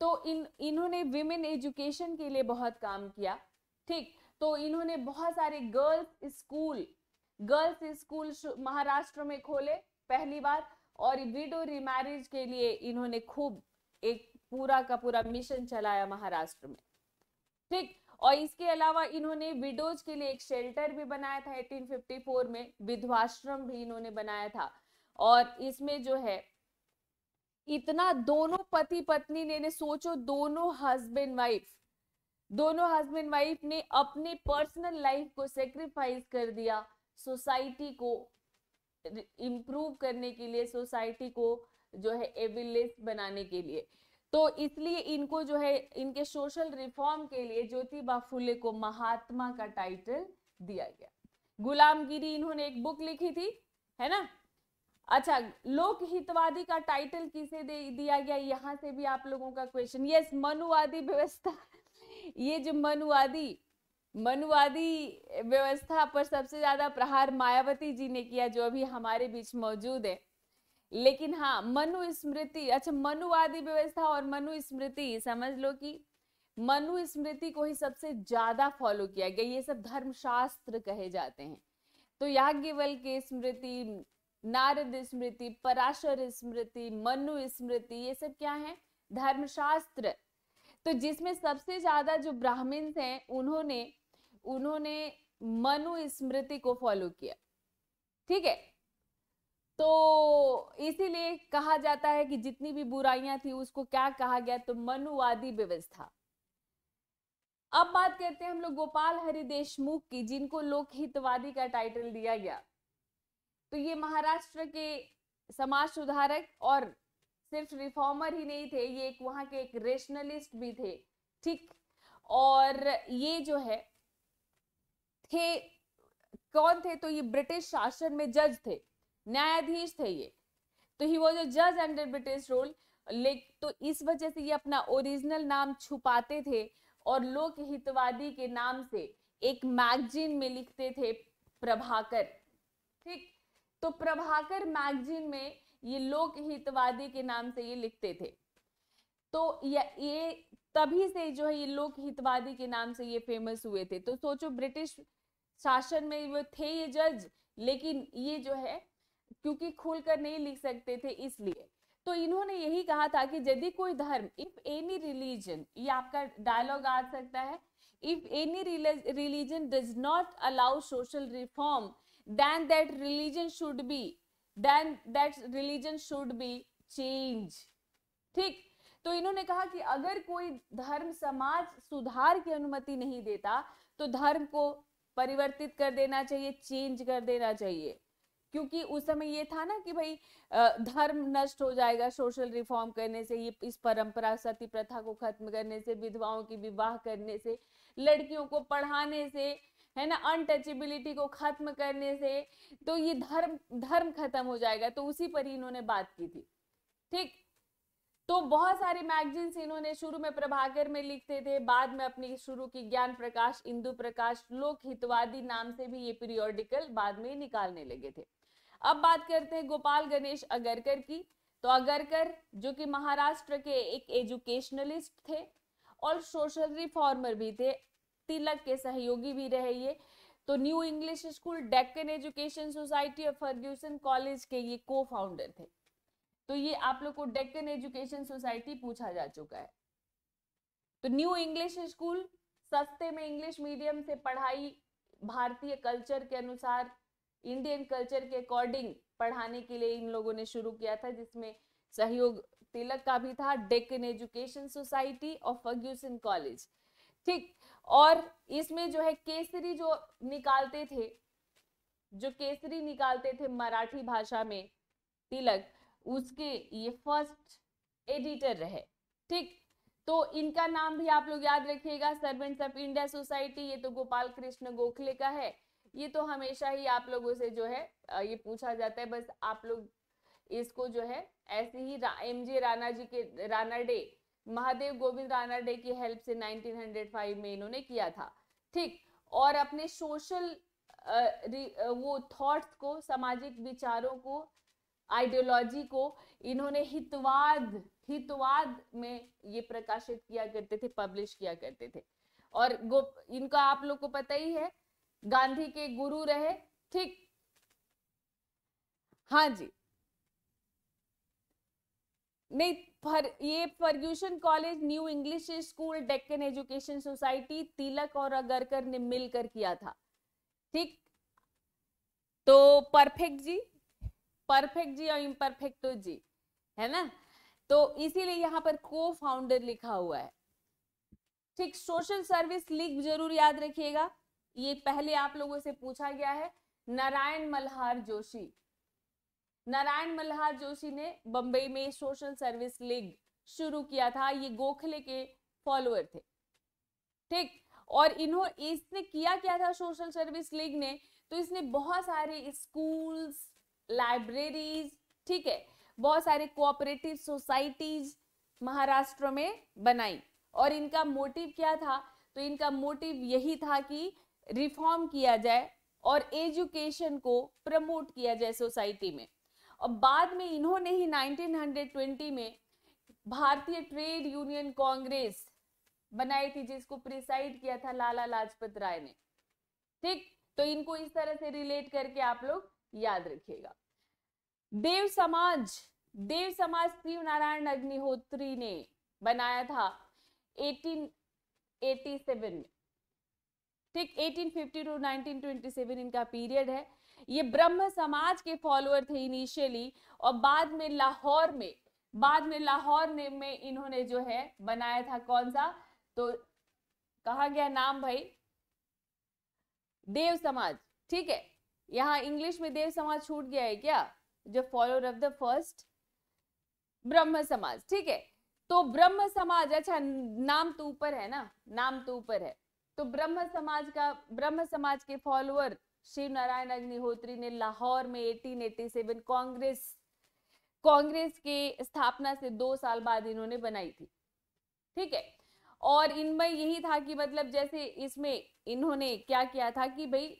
तो इन इन्होंने विमेन एजुकेशन के लिए बहुत काम किया ठीक तो इन्होंने बहुत सारे girls school girls school Maharashtra में खोले पहली बार और विडो रिमैरिज के लिए इन्होंने खूब एक पूरा का पूरा मिशन चलाया महाराष्ट्र में ठीक और इसके अलावा इन्होंने विडोज के लिए एक शेल्टर भी बनाया था 1854 में विधवाश्रम भी इन्होंने बनाया था और इसमें जो है इतना दोनों पति पत्नी ने, ने सोचो दोनों हस्बैंड वाइफ दोनों हस्बैंड वाइफ ने अपने पर्सनल लाइफ को सेक्रीफाइस कर दिया सोसाइटी को इम्प्रूव करने के लिए सोसाइटी को जो है एविलेस बनाने के लिए तो इसलिए इनको जो है इनके सोशल रिफॉर्म के लिए ज्योतिबा फुले को महात्मा का टाइटल दिया गया गुलामगिरी इन्होंने एक बुक लिखी थी है ना अच्छा लोक हितवादी का टाइटल किसे दे दिया गया यहाँ से भी आप लोगों का क्वेश्चन यस मनुवादी व्यवस्था ये जो मनुवादी मनुवादी व्यवस्था पर सबसे ज्यादा प्रहार मायावती जी ने किया जो अभी हमारे बीच मौजूद है लेकिन हाँ मनुस्मृति अच्छा मनुवादी व्यवस्था और मनुस्मृति समझ लो कि मनुस्मृति को ही सबसे ज्यादा फॉलो किया गया ये सब धर्मशास्त्र कहे जाते हैं तो याज्ञवल के स्मृति नारद स्मृति पराशर स्मृति मनुस्मृति ये सब क्या है धर्मशास्त्र तो जिसमें सबसे ज्यादा जो ब्राह्मण्स हैं उन्होंने उन्होंने मनु स्मृति को फॉलो किया ठीक है तो इसीलिए कहा जाता है कि जितनी भी बुराइयां थी उसको क्या कहा गया तो मनुवादी व्यवस्था अब बात करते हैं हम लोग गोपाल हरि देशमुख की जिनको लोकहितवादी का टाइटल दिया गया तो ये महाराष्ट्र के समाज सुधारक और सिर्फ रिफॉर्मर ही नहीं थे ये एक वहां के एक रेशनलिस्ट भी थे ठीक और ये जो है थे कौन थे तो ये ब्रिटिश शासन में जज थे न्यायाधीश थे ये तो ही वॉज अ जज अंडर ब्रिटिश रूल लेकिन तो इस वजह से ये अपना ओरिजिनल नाम छुपाते थे और लोक हितवादी के नाम से एक मैगजीन में लिखते थे प्रभाकर ठीक तो प्रभाकर मैगजीन में ये लोकहितवादी के नाम से ये लिखते थे तो ये तभी से जो है ये लोकहितवादी के नाम से ये फेमस हुए थे तो सोचो ब्रिटिश शासन में वो थे ये जज लेकिन ये जो है क्योंकि खुलकर नहीं लिख सकते थे इसलिए तो इन्होंने यही कहा था कि यदि कोई धर्म इफ एनी रिलीजन ये आपका डायलॉग आ सकता है if any religion does not allow social reform then that religion should be then that religion should be change ठीक तो इन्होंने कहा कि अगर कोई धर्म समाज सुधार की अनुमति नहीं देता तो धर्म को परिवर्तित कर देना चाहिए चेंज कर देना चाहिए क्योंकि उस समय ये था ना कि भाई धर्म नष्ट हो जाएगा सोशल रिफॉर्म करने से ये इस परंपरा सती प्रथा को खत्म करने से विधवाओं की विवाह करने से लड़कियों को पढ़ाने से है ना अनटचेबिलिटी को खत्म करने से तो ये धर्म धर्म खत्म हो जाएगा तो उसी पर ही इन्होंने बात की थी ठीक तो बहुत सारी मैगजीन्स इन्होंने शुरू में प्रभाकर में लिखते थे बाद में अपनी शुरू की ज्ञान प्रकाश इंदु प्रकाश लोक हितवादी नाम से भी ये पीरियोडिकल बाद में निकालने लगे थे अब बात करते हैं गोपाल गणेश अगरकर की तो अगरकर जो कि महाराष्ट्र के एक एजुकेशनलिस्ट थे और सोशल रिफॉर्मर भी थे तिलक के सहयोगी भी रहे ये तो new English school Deccan education society और फर्ग्यूसन कॉलेज के ये को फाउंडर थे तो ये आप लोग को डेक्कन एजुकेशन सोसाइटी पूछा जा चुका है तो न्यू इंग्लिश स्कूल सस्ते में इंग्लिश मीडियम से पढ़ाई भारतीय कल्चर के अनुसार इंडियन कल्चर के अकॉर्डिंग पढ़ाने के लिए इन लोगों ने शुरू किया था जिसमें सहयोग तिलक का भी था डेक्कन एजुकेशन सोसाइटी और फर्ग्यूसन कॉलेज ठीक और इसमें जो है केसरी जो निकालते थे जो केसरी निकालते थे मराठी भाषा में तिलक उसके ये फर्स्ट एडिटर रहे ठीक तो इनका नाम भी आप लोग याद रखिएगा सर्वेंट्स ऑफ इंडिया सोसाइटी ये तो गोपाल कृष्ण गोखले का है ये तो हमेशा ही आप लोगों से जो है ये पूछा जाता है बस आप लोग इसको जो है ऐसे ही रा, एम जे राणा जी के राणा डे महादेव गोविंद रानाडे की हेल्प से 1905 में इन्होंने किया था ठीक और अपने सोशल वो थॉट्स को सामाजिक विचारों को आइडियोलॉजी को इन्होंने हितवाद हितवाद में ये प्रकाशित किया करते थे पब्लिश किया करते थे और गो इनका आप लोग को पता ही है गांधी के गुरु रहे ठीक हाँ जी नहीं पर ये Fergusson college new English school Deccan education society Tilak और अगरकर ने मिलकर किया था ठीक तो परफेक्ट जी परफेक्ट जी और इम्परफेक्टो तो जी है ना तो इसीलिए यहाँ पर को फाउंडर लिखा हुआ है ठीक सोशल सर्विस लीग जरूर याद रखिएगा ये पहले आप लोगों से पूछा गया है नारायण मल्हार जोशी नारायण मल्हार जोशी ने बंबई में सोशल सर्विस लीग शुरू किया था ये गोखले के फॉलोअर थे ठीक और इन्हों इसने किया क्या था सोशल सर्विस लीग ने तो इसने बहुत सारे स्कूल्स लाइब्रेरीज ठीक है बहुत सारे कोऑपरेटिव सोसाइटीज महाराष्ट्र में बनाई और इनका मोटिव क्या था तो इनका मोटिव यही था कि रिफॉर्म किया जाए और एजुकेशन को प्रमोट किया जाए सोसाइटी में और बाद में इन्होंने ही 1920 में भारतीय ट्रेड यूनियन कांग्रेस बनाई थी जिसको प्रिसाइड किया था लाला लाजपत राय ने ठीक तो इनको इस तरह से रिलेट करके आप लोग याद रखिएगा देव समाज देव समाज शिव नारायण अग्निहोत्री ने बनाया था 1887 में ठीक 1850 टू 1927 इनका पीरियड है ये ब्रह्म समाज के फॉलोअर थे इनिशियली और बाद में लाहौर में बाद में लाहौर ने में इन्होंने जो है बनाया था कौन सा तो कहा गया नाम भाई देव समाज ठीक है यहाँ इंग्लिश में देव समाज छूट गया है क्या जो फॉलोअर ऑफ द फर्स्ट ब्रह्म समाज ठीक है तो ब्रह्म समाज अच्छा नाम तो ऊपर है ना नाम तो ऊपर है तो ब्रह्म समाज का ब्रह्म समाज के फॉलोअर शिव नारायण अग्निहोत्री ने लाहौर में 1887 कांग्रेस कांग्रेस के स्थापना से दो साल बाद इन्होंने बनाई थी ठीक है और इनमें यही था कि मतलब जैसे इसमें इन्होंने क्या किया था कि भाई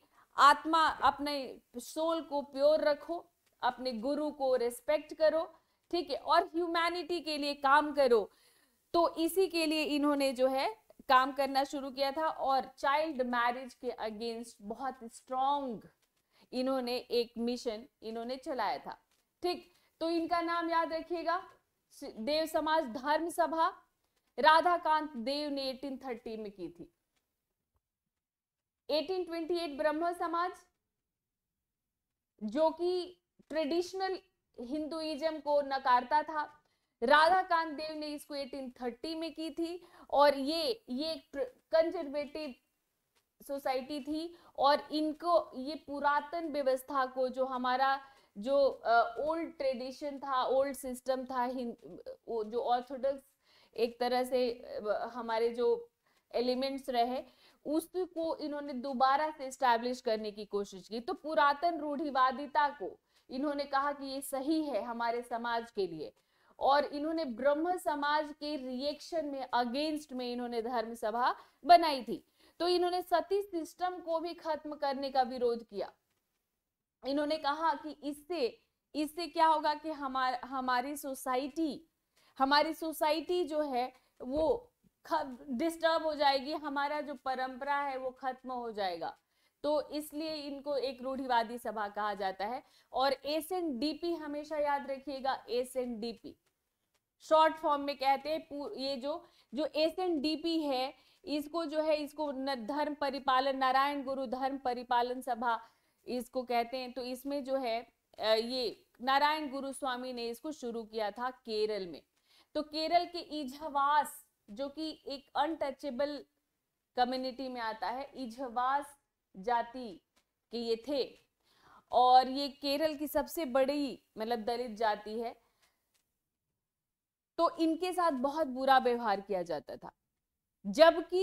आत्मा अपने सोल को प्योर रखो अपने गुरु को रिस्पेक्ट करो ठीक है और ह्यूमैनिटी के लिए काम करो तो इसी के लिए इन्होंने जो है काम करना शुरू किया था और चाइल्ड मैरिज के अगेंस्ट बहुत स्ट्रॉन्ग इन्होंने एक मिशन इन्होंने चलाया था ठीक तो इनका नाम याद रखिएगा देव समाज धर्म सभा राधाकांत देव ने 1830 में की थी 1828 ब्रह्म समाज जो कि ट्रेडिशनल हिंदुइज्म को नकारता था राधाकांत देव ने इसको 1830 में की थी और ये ये एक कंजर्वेटिव सोसाइटी थी और इनको ये पुरातन व्यवस्था को जो हमारा जो ओल्ड uh, ट्रेडिशन था ओल्ड सिस्टम था जो ऑर्थोडॉक्स एक तरह से हमारे जो एलिमेंट्स रहे उसको इन्होंने दोबारा से स्टैब्लिश करने की कोशिश की तो पुरातन रूढ़िवादिता को इन्होंने कहा कि ये सही है हमारे समाज के लिए और इन्होंने ब्रह्म समाज के रिएक्शन में अगेंस्ट में इन्होंने धर्म सभा बनाई थी तो इन्होंने सती सिस्टम को भी खत्म करने का विरोध किया इन्होंने कहा कि इससे इससे क्या होगा कि हमार हमारी सोसाइटी हमारी सोसाइटी जो है वो डिस्टर्ब हो जाएगी हमारा जो परंपरा है वो खत्म हो जाएगा तो इसलिए इनको एक रूढ़िवादी सभा कहा जाता है और एस एन डी पी हमेशा याद रखिएगा S N D P short form में कहते हैं ये जो जो एस एन डी पी है इसको जो है इसको धर्म परिपालन नारायण गुरु धर्म परिपालन सभा इसको कहते हैं तो इसमें जो है ये नारायण गुरु स्वामी ने इसको शुरू किया था केरल में तो केरल के इजवास जो कि एक अनटचेबल कम्युनिटी में आता है इजवास जाति के ये थे और ये केरल की सबसे बड़ी मतलब दलित जाति है तो इनके साथ बहुत बुरा व्यवहार किया जाता था जबकि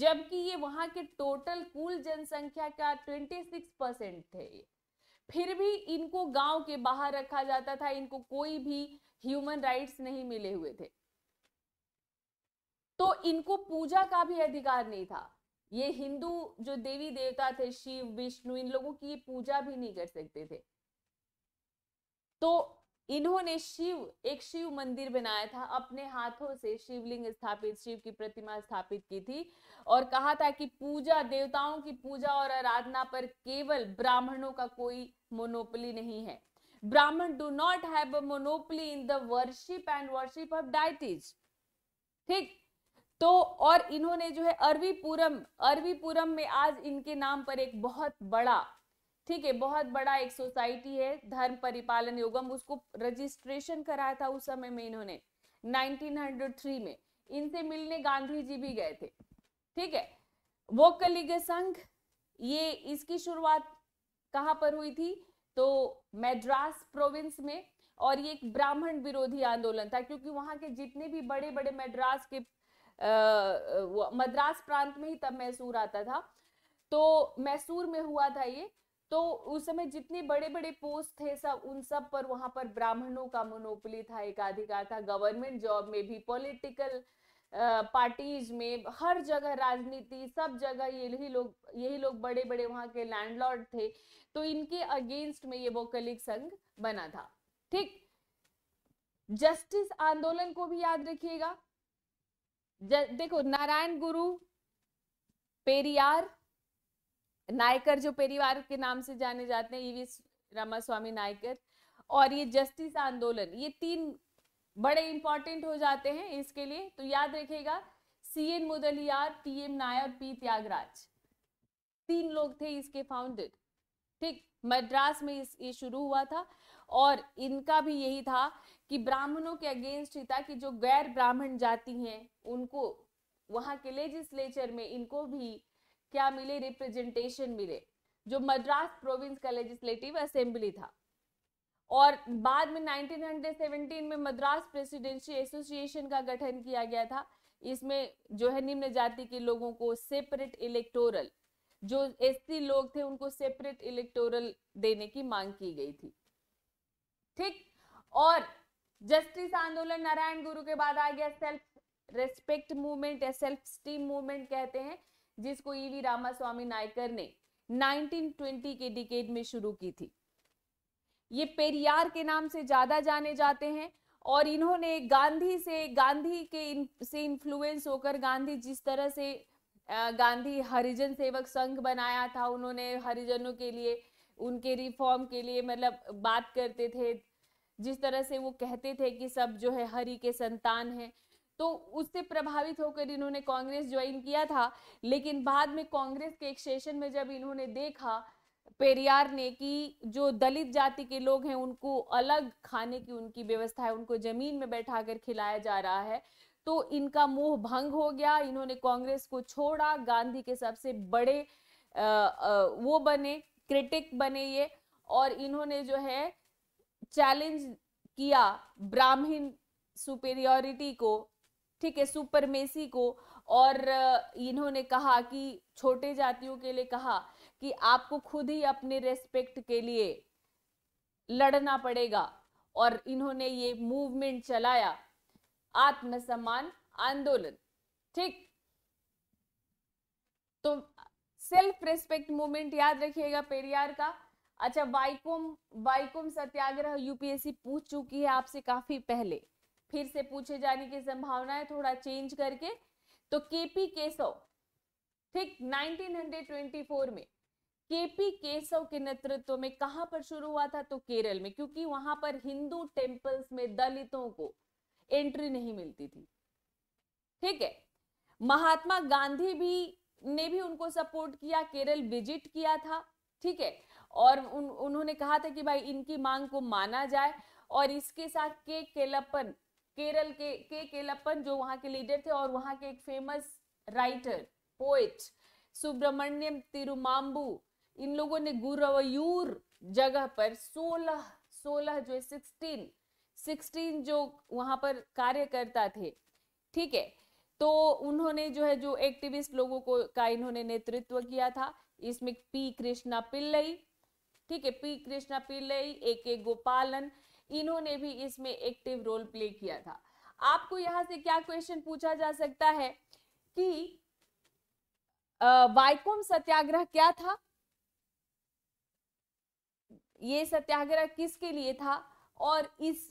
जबकि ये वहां के टोटल कुल जनसंख्या का 26 परसेंट थे ये फिर भी इनको गांव के बाहर रखा जाता था इनको कोई भी ह्यूमन राइट्स नहीं मिले हुए थे तो इनको पूजा का भी अधिकार नहीं था ये हिंदू जो देवी देवता थे शिव विष्णु इन लोगों की पूजा भी नहीं कर सकते थे तो इन्होंने शिव एक शिव मंदिर बनाया था अपने हाथों से शिवलिंग स्थापित शिव की प्रतिमा स्थापित की थी और कहा था कि पूजा देवताओं की पूजा और आराधना पर केवल ब्राह्मणों का कोई मोनोपली नहीं है Brahman do not have a monopoly in the worship and worship of deities ठीक तो और इन्होंने जो है अरवीपुरम अरवीपुरम में आज इनके नाम पर एक बहुत बड़ा ठीक है बहुत बड़ा एक सोसाइटी है धर्म परिपालन योगम उसको रजिस्ट्रेशन कराया था उस समय में इन्होंने 1903 में इनसे मिलने गांधी जी भी गए थे ठीक है वो कलिग संघ ये इसकी शुरुआत कहाँ पर हुई थी तो मद्रास प्रोविंस में और ये एक ब्राह्मण विरोधी आंदोलन था क्योंकि वहां के जितने भी बड़े बड़े मद्रास के अः मद्रास प्रांत में ही तब मैसूर आता था तो मैसूर में हुआ था ये तो उस समय जितने बड़े बड़े पोस्ट थे सब उन सब पर वहां पर ब्राह्मणों का मोनोपली था एकाधिकार था गवर्नमेंट जॉब में भी पॉलिटिकल पार्टीज में हर जगह राजनीति सब जगह यही लोग यही लोग बड़े बड़े वहां के लैंडलॉर्ड थे तो इनके अगेंस्ट में ये वोकलिक संघ बना था ठीक जस्टिस आंदोलन को भी याद रखिएगा देखो नारायण गुरु पेरियार नायकर जो परिवार के नाम से जाने जाते हैं ईवी e रामास्वामी नायकर और ये जस्टिस आंदोलन ये तीन बड़े इंपॉर्टेंट हो जाते हैं इसके लिए तो याद रखेगा C N Mudaliar T M Nair P Tyagaraj तीन लोग थे इसके फाउंडर ठीक मद्रास में इस ये शुरू हुआ था और इनका भी यही था कि ब्राह्मणों के अगेंस्ट ही था कि जो गैर ब्राह्मण जाति हैं उनको वहां के लेजिस्लेचर में इनको भी क्या मिले रिप्रेजेंटेशन मिले जो मद्रास प्रोविंस का लेजिस्लेटिव असेंबली था और बाद में 1917 में मद्रास प्रेसिडेंसी एसोसिएशन का गठन किया गया था इसमें जो है निम्न जाति के लोगों को सेपरेट इलेक्टोरल जो एस लोग थे उनको सेपरेट इलेक्टोरल देने की मांग की गई थी ठीक और जस्टिस आंदोलन नारायण गुरु के बाद आ गया सेल्फ रेस्पेक्ट मूवमेंट या सेल्फ स्टीम मूवमेंट कहते हैं जिसको ईवी e रामास्वामी नायकर ने 1920 के डिकेड में शुरू की थी ये पेरियार के नाम से ज्यादा जाने जाते हैं और इन्होंने गांधी से गांधी के इन, से इन्फ्लुएंस होकर गांधी जिस तरह से गांधी हरिजन सेवक संघ बनाया था उन्होंने हरिजनों के लिए उनके रिफॉर्म के लिए मतलब बात करते थे जिस तरह से वो कहते थे कि सब जो है हरि के संतान हैं तो उससे प्रभावित होकर इन्होंने कांग्रेस ज्वाइन किया था लेकिन बाद में कांग्रेस के एक सेशन में जब इन्होंने देखा पेरियार ने कि जो दलित जाति के लोग हैं उनको अलग खाने की उनकी व्यवस्था है उनको जमीन में बैठा कर खिलाया जा रहा है तो इनका मोह भंग हो गया इन्होंने कांग्रेस को छोड़ा गांधी के सबसे बड़े आ, आ, वो बने क्रिटिक बने ये और इन्होंने जो है चैलेंज किया ब्राह्मण सुपेरियोरिटी को ठीक है सुपरमेसी को और इन्होंने कहा कि छोटे जातियों के लिए कहा कि आपको खुद ही अपने रेस्पेक्ट के लिए लड़ना पड़ेगा और इन्होंने ये मूवमेंट चलाया आत्मसम्मान आंदोलन ठीक तो सेल्फ रेस्पेक्ट मूवमेंट याद रखिएगा पेरियार का अच्छा वाइकुम वाइकुम सत्याग्रह यूपीएससी पूछ चुकी है आपसे काफी पहले फिर से पूछे जाने की संभावना है थोड़ा चेंज करके तो केपी केसव ठीक 1924 में केपी केसव के नेतृत्व में कहां पर शुरू हुआ था तो केरल में क्योंकि वहां पर हिंदू टेम्पल्स में दलितों को एंट्री नहीं मिलती थी ठीक है महात्मा गांधी भी ने भी उनको सपोर्ट किया केरल विजिट किया था ठीक है और उन, उन्होंने कहा था कि भाई इनकी मांग को माना जाए और इसके साथ के केलपन केरल के के केलप्पन जो वहां के लीडर थे और वहां के एक famous writer poet Subramaniam Thirumambu इन लोगों ने गुरवयूर जगह पर 16 16 जो है 16 16 जो वहां पर कार्यकर्ता थे ठीक है तो उन्होंने जो है जो एक्टिविस्ट लोगों को का इन्होंने नेतृत्व किया था इसमें पी कृष्णा पिल्लई ठीक है पी कृष्णा पिल्लई ए के गोपालन इन्होंने भी इसमें एक्टिव रोल प्ले किया था आपको यहाँ से क्या क्वेश्चन पूछा जा सकता है कि वाइकोम सत्याग्रह क्या था ये सत्याग्रह किसके लिए था और इस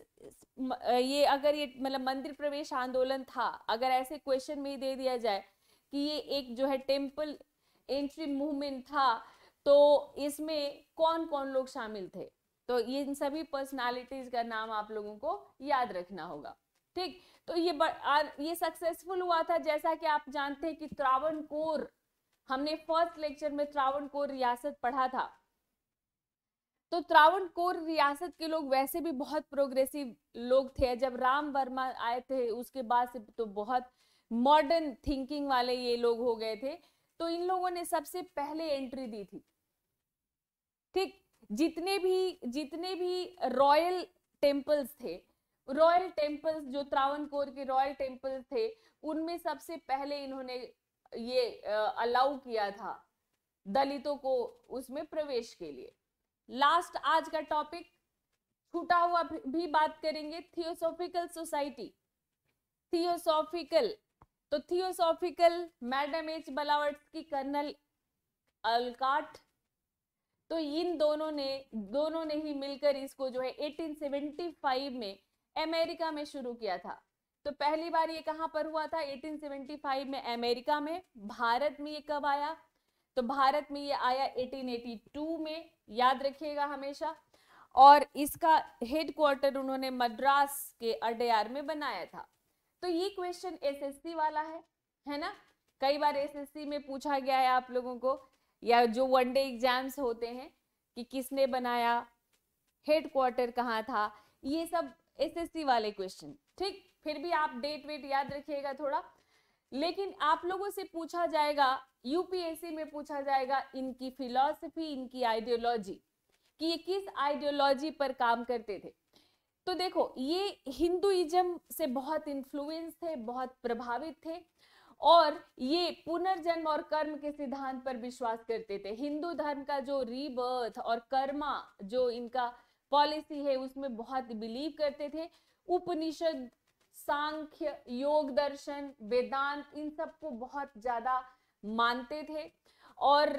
ये अगर ये मतलब मंदिर प्रवेश आंदोलन था अगर ऐसे क्वेश्चन में ही दे दिया जाए कि ये एक जो है टेम्पल एंट्री मूवमेंट था तो इसमें कौन कौन लोग शामिल थे तो इन सभी पर्सनालिटीज का नाम आप लोगों को याद रखना होगा ठीक तो ये ये सक्सेसफुल हुआ था जैसा कि आप जानते हैं कि त्रावण कोर हमने फर्स्ट लेक्चर में त्रावण कोर रियासत पढ़ा था तो त्रावण कोर रियासत के लोग वैसे भी बहुत प्रोग्रेसिव लोग थे जब राम वर्मा आए थे उसके बाद से तो बहुत मॉडर्न थिंकिंग वाले ये लोग हो गए थे तो इन लोगों ने सबसे पहले एंट्री दी थी ठीक जितने भी जितने भी रॉयल टेम्पल्स थे रॉयल टेम्पल्स जो त्रावणकोर के रॉयल टेम्पल्स थे उनमें सबसे पहले इन्होंने ये अलाउ किया था दलितों को उसमें प्रवेश के लिए लास्ट आज का टॉपिक छूटा हुआ भी बात करेंगे थियोसॉफिकल सोसाइटी थियोसॉफिकल तो थियोसॉफिकल मैडम एच बलावट की कर्नल अलकाट तो इन दोनों ने दोनों ने ही मिलकर इसको जो है 1875 में अमेरिका में शुरू किया था तो पहली बार ये कहाँ पर हुआ था 1875 में अमेरिका में भारत में ये कब आया तो भारत में ये आया 1882 में याद रखिएगा हमेशा और इसका हेडक्वार्टर उन्होंने मद्रास के अडयार में बनाया था तो ये क्वेश्चन एसएससी वाला है है ना कई बार एसएससी में पूछा गया है आप लोगों को या जो वन डे एग्जाम्स होते हैं कि किसने बनाया हेड क्वार्टर कहाँ था ये सब एसएससी वाले क्वेश्चन ठीक फिर भी आप डेट वेट याद रखिएगा थोड़ा लेकिन आप लोगों से पूछा जाएगा यूपीएससी में पूछा जाएगा इनकी फिलॉसफी इनकी आइडियोलॉजी कि ये किस आइडियोलॉजी पर काम करते थे तो देखो ये हिंदुइज्म से बहुत इन्फ्लुएंस थे बहुत प्रभावित थे और ये पुनर्जन्म और कर्म के सिद्धांत पर विश्वास करते थे हिंदू धर्म का जो रीबर्थ और कर्मा जो इनका पॉलिसी है उसमें बहुत बिलीव करते थे उपनिषद सांख्य योग दर्शन वेदांत इन सबको बहुत ज्यादा मानते थे और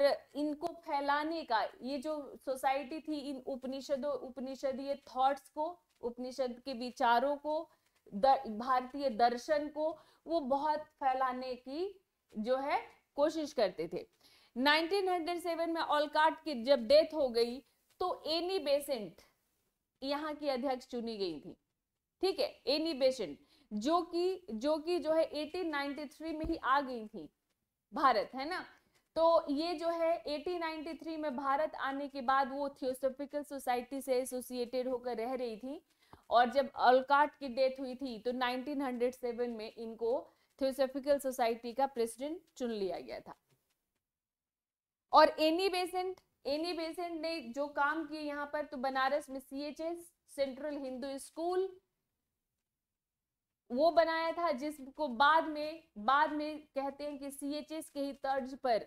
इनको फैलाने का ये जो सोसाइटी थी इन उपनिषदों उपनिषदीय थॉट्स को उपनिषद के विचारों को भारतीय दर्शन को वो बहुत फैलाने की जो है कोशिश करते थे 1907 में ऑलकाट की जब डेथ हो गई तो एनी बेसेंट यहाँ की अध्यक्ष चुनी गई थी ठीक है एनी बेसेंट जो कि जो कि जो है 1893 में ही आ गई थी भारत है ना तो ये जो है 1893 में भारत आने के बाद वो थियोसोफिकल सोसाइटी से एसोसिएटेड होकर रह रही थी और जब अलकाट की डेथ हुई थी तो 1907 में इनको थियोसोफिकल सोसाइटी का प्रेसिडेंट चुन लिया गया था और एनी बेसेंट एनी बेसेंट ने जो काम किए यहाँ पर तो बनारस में सीएचएस सेंट्रल हिंदू स्कूल वो बनाया था जिसको बाद में बाद में कहते हैं कि सीएचएस के ही तर्ज पर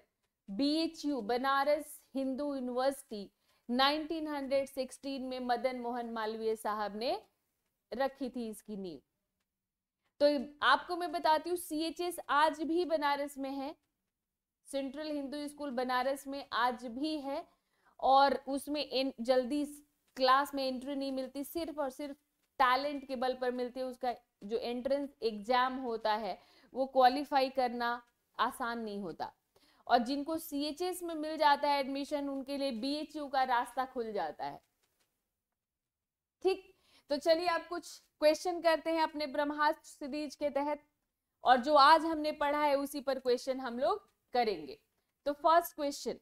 बीएचयू बनारस हिंदू यूनिवर्सिटी 1916 में मदन मोहन मालवीय साहब ने रखी थी इसकी नींव तो आपको मैं बताती हूँ एस आज भी बनारस में है सेंट्रल हिंदू स्कूल बनारस में आज भी है और उसमें जल्दी क्लास में एंट्री नहीं मिलती सिर्फ और सिर्फ टैलेंट के बल पर मिलती है उसका जो एंट्रेंस एग्जाम होता है वो क्वालिफाई करना आसान नहीं होता और जिनको सी में मिल जाता है एडमिशन उनके लिए बी का रास्ता खुल जाता है ठीक तो चलिए आप कुछ क्वेश्चन करते हैं अपने ब्रह्मास्त्र सीरीज के तहत और जो आज हमने पढ़ा है उसी पर क्वेश्चन हम लोग करेंगे तो फर्स्ट क्वेश्चन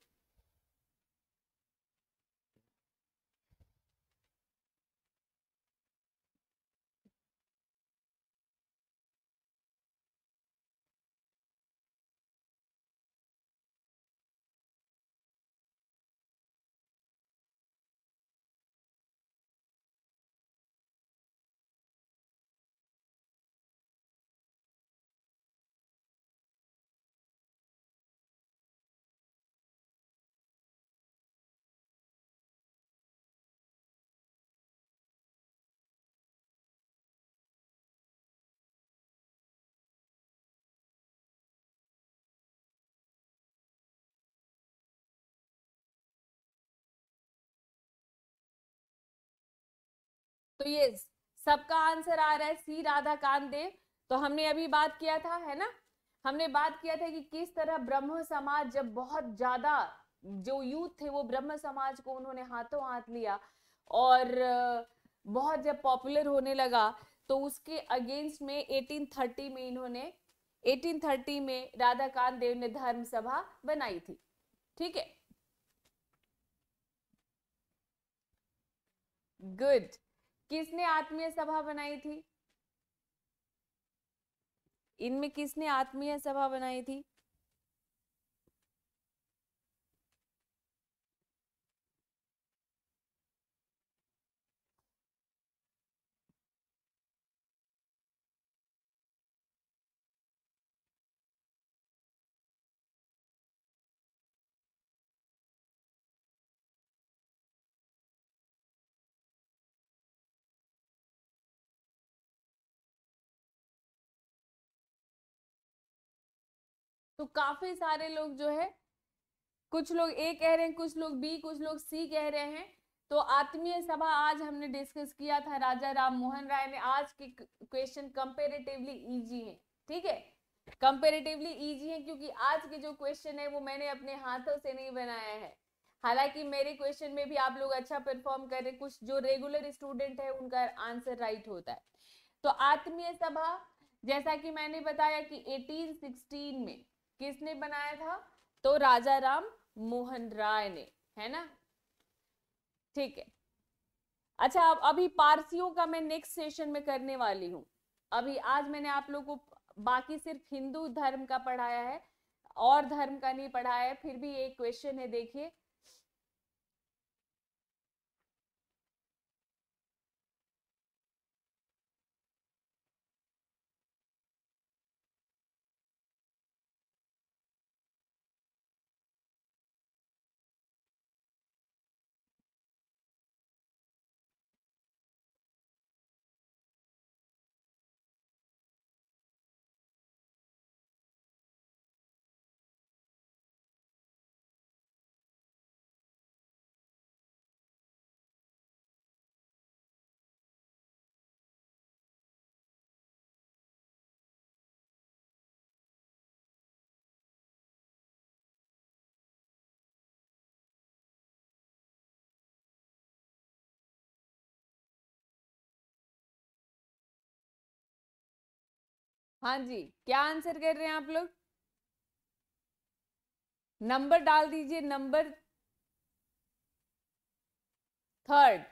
तो ये सबका आंसर आ रहा है सी राधा कांत देव तो हमने अभी बात किया था है ना हमने बात किया था कि किस तरह ब्रह्म समाज जब बहुत ज्यादा जो यूथ थे वो ब्रह्म समाज को उन्होंने हाथों हाथ लिया और बहुत जब पॉपुलर होने लगा तो उसके अगेंस्ट में 1830 में इन्होंने 1830 में राधाकांत देव ने धर्म सभा बनाई थी ठीक है गुड किसने आत्मीय सभा बनाई थी इनमें किसने आत्मीय सभा बनाई थी तो काफ़ी सारे लोग जो है कुछ लोग ए कह रहे हैं कुछ लोग बी कुछ लोग सी कह रहे हैं तो आत्मीय सभा आज हमने डिस्कस किया था राजा राम मोहन राय ने आज के क्वेश्चन कंपेरेटिवली इजी है ठीक है कंपेरेटिवली इजी है क्योंकि आज के जो क्वेश्चन है वो मैंने अपने हाथों से नहीं बनाया है हालांकि मेरे क्वेश्चन में भी आप लोग अच्छा परफॉर्म कर रहे कुछ जो रेगुलर स्टूडेंट है उनका आंसर राइट होता है तो आत्मीय सभा जैसा कि मैंने बताया कि 1816 में किसने बनाया था तो राजा राम मोहन राय ने है ना ठीक है अच्छा अब अभी पारसियों का मैं नेक्स्ट सेशन में करने वाली हूँ अभी आज मैंने आप लोग को बाकी सिर्फ हिंदू धर्म का पढ़ाया है और धर्म का नहीं पढ़ाया है फिर भी एक क्वेश्चन है देखिए हाँ जी क्या आंसर कर रहे हैं आप लोग नंबर डाल दीजिए नंबर थर्ड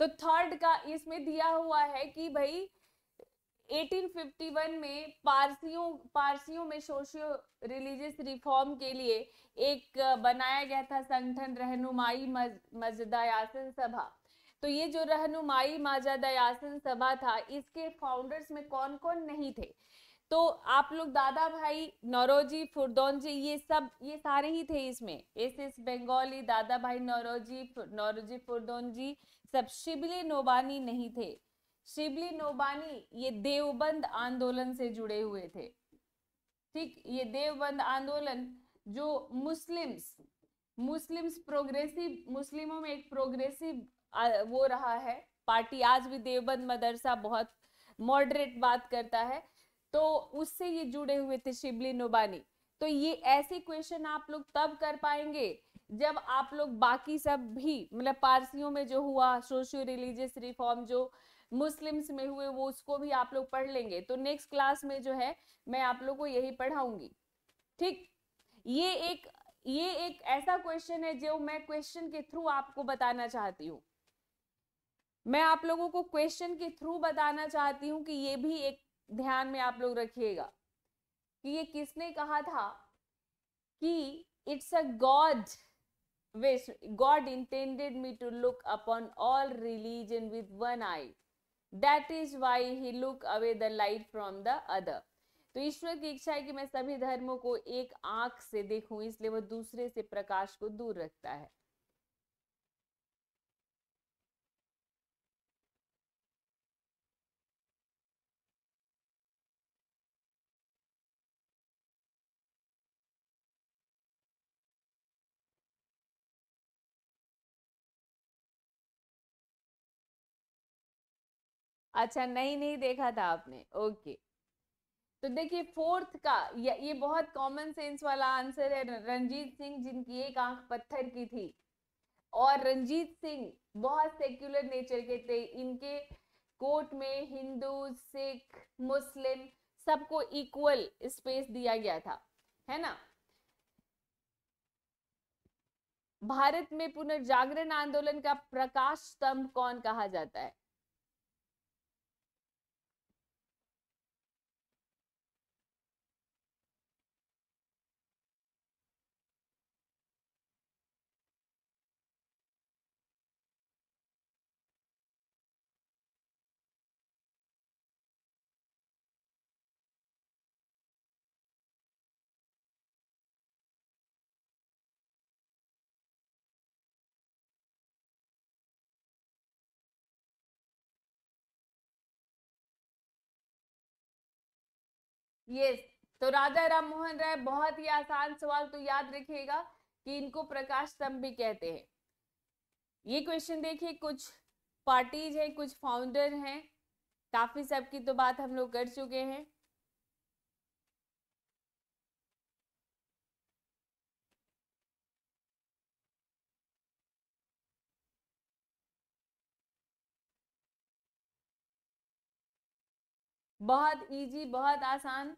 तो थर्ड का इसमें दिया हुआ है कि भाई 1851 में पारसियों पारसियों में सोशियो रिलीजियस रिफॉर्म के लिए एक बनाया गया था संगठन रहनुमाई मजदा सभा तो ये जो रहनुमाई माजादा यासिन सभा था इसके फाउंडर्स में कौन कौन नहीं थे तो आप लोग दादा भाई नौरोजी जी ये सब ये सारे ही थे इसमें एस एस बंगाली दादा भाई नौरोजी नौरोजी जी सब शिबली नोबानी नहीं थे शिबली नोबानी ये देवबंद आंदोलन से जुड़े हुए थे ठीक ये देवबंद आंदोलन जो मुस्लिम्स मुस्लिम्स प्रोग्रेसिव मुस्लिमों में एक प्रोग्रेसिव वो रहा है पार्टी आज भी देवबंद मदरसा बहुत मॉडरेट बात करता है तो उससे ये जुड़े हुए थे शिबली नोबानी तो ये ऐसे क्वेश्चन आप लोग तब कर पाएंगे जब आप लोग बाकी सब भी मतलब पारसियों में जो हुआ सोशियो रिलीजियस रिफॉर्म जो मुस्लिम्स में हुए वो उसको भी आप लोग पढ़ लेंगे तो नेक्स्ट क्लास में जो है मैं आप लोग को यही पढ़ाऊंगी ठीक ये एक ये एक ऐसा क्वेश्चन है जो मैं क्वेश्चन के थ्रू आपको बताना चाहती हूँ मैं आप लोगों को क्वेश्चन के थ्रू बताना चाहती हूँ कि ये भी एक ध्यान में आप लोग रखिएगा कि ये किसने कहा था कि it's a God wish God intended me to look upon all religion with one eye that is why he look away the light from the other तो ईश्वर की इच्छा है कि मैं सभी धर्मों को एक आंख से देखूं इसलिए वह दूसरे से प्रकाश को दूर रखता है अच्छा नहीं नहीं देखा था आपने ओके तो देखिए फोर्थ का ये, ये बहुत कॉमन सेंस वाला आंसर है रंजीत सिंह जिनकी एक आंख पत्थर की थी और रंजीत सिंह बहुत सेक्युलर नेचर के थे इनके कोर्ट में हिंदू सिख मुस्लिम सबको इक्वल स्पेस दिया गया था है ना भारत में पुनर्जागरण आंदोलन का प्रकाश स्तंभ कौन कहा जाता है यस तो राजा राम मोहन राय बहुत ही आसान सवाल तो याद रखिएगा कि इनको प्रकाश स्तंभ भी कहते हैं ये क्वेश्चन देखिए कुछ पार्टीज हैं कुछ फाउंडर हैं काफ़ी सबकी तो बात हम लोग कर चुके हैं बहुत इजी बहुत आसान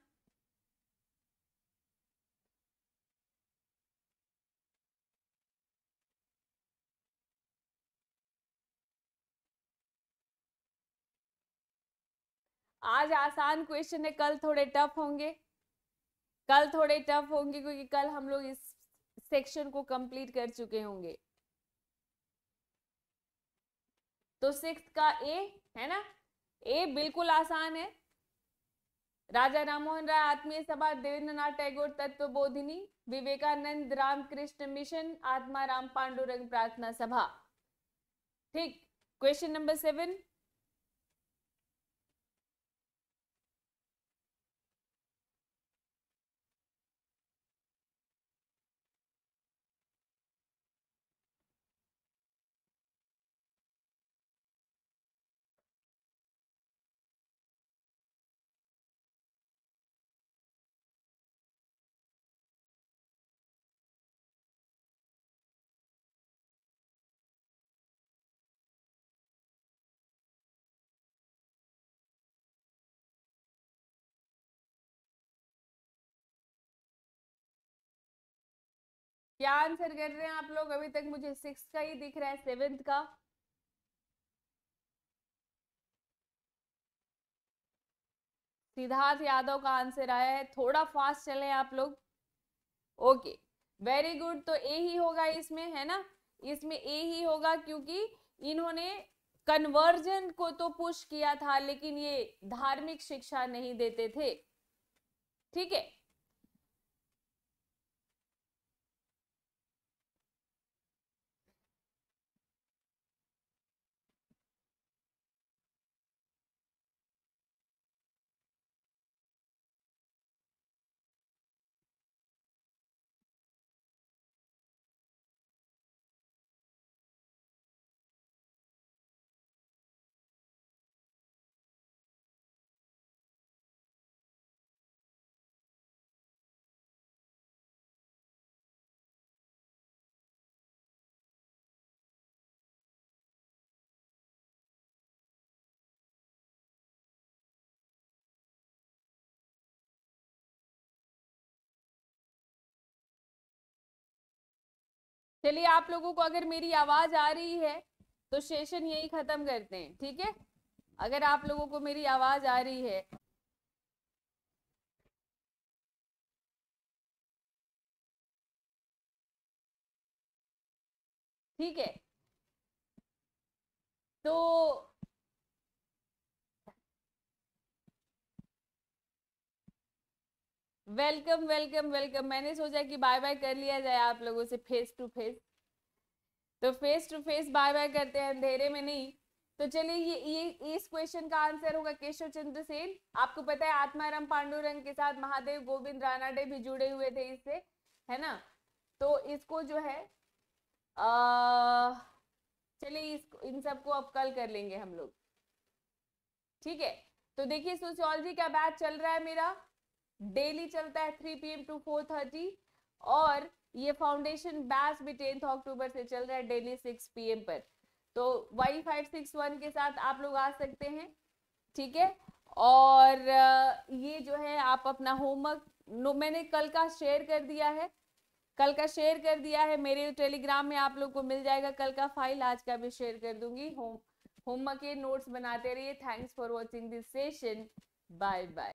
आज आसान क्वेश्चन है कल थोड़े टफ होंगे कल थोड़े टफ होंगे क्योंकि कल हम लोग इस सेक्शन को कंप्लीट कर चुके होंगे तो सिक्स का ए है ना ए बिल्कुल आसान है राजा राममोहन राय आत्मीय सभा देवेंद्र नाथ टैगोर तत्व बोधिनी विवेकानंद रामकृष्ण मिशन आत्मा राम पांडुरंग प्रार्थना सभा ठीक क्वेश्चन नंबर सेवन क्या आंसर कर रहे हैं आप लोग अभी तक मुझे सिक्स का ही दिख रहा है सेवेंथ का सिद्धार्थ यादव का आंसर आया है थोड़ा फास्ट चले आप लोग ओके वेरी गुड तो ए ही होगा इसमें है ना इसमें ए ही होगा क्योंकि इन्होंने कन्वर्जन को तो पुश किया था लेकिन ये धार्मिक शिक्षा नहीं देते थे ठीक है चलिए आप लोगों को अगर मेरी आवाज आ रही है तो सेशन यही खत्म करते हैं ठीक है अगर आप लोगों को मेरी आवाज आ रही है ठीक है तो वेलकम वेलकम वेलकम मैंने सोचा कि बाय बाय कर लिया जाए आप लोगों से फेस टू फेस तो face to face bye bye करते हैं अंधेरे में नहीं तो चलिए ये ये इस क्वेश्चन का आंसर होगा केशव चंद्र सेन आपको पता है आत्माराम पांडुरंग के साथ महादेव गोविंद रानाडे भी जुड़े हुए थे इससे है ना तो इसको जो है चलिए इस इन सबको अब कल कर लेंगे हम लोग ठीक है तो देखिए सोशियोलॉजी का बैच चल रहा है मेरा डेली चलता है three p m to four thirty और ये फाउंडेशन बैच भी टेंथ अक्टूबर से चल रहा है डेली सिक्स पी पर तो वाई फाइव सिक्स वन के साथ आप लोग आ सकते हैं ठीक है और ये जो है आप अपना होमवर्क मैंने कल का शेयर कर दिया है कल का शेयर कर दिया है मेरे टेलीग्राम में आप लोग को मिल जाएगा कल का फाइल आज का भी शेयर कर दूंगी होम होमवर्क के नोट्स बनाते रहिए thanks for watching this session bye bye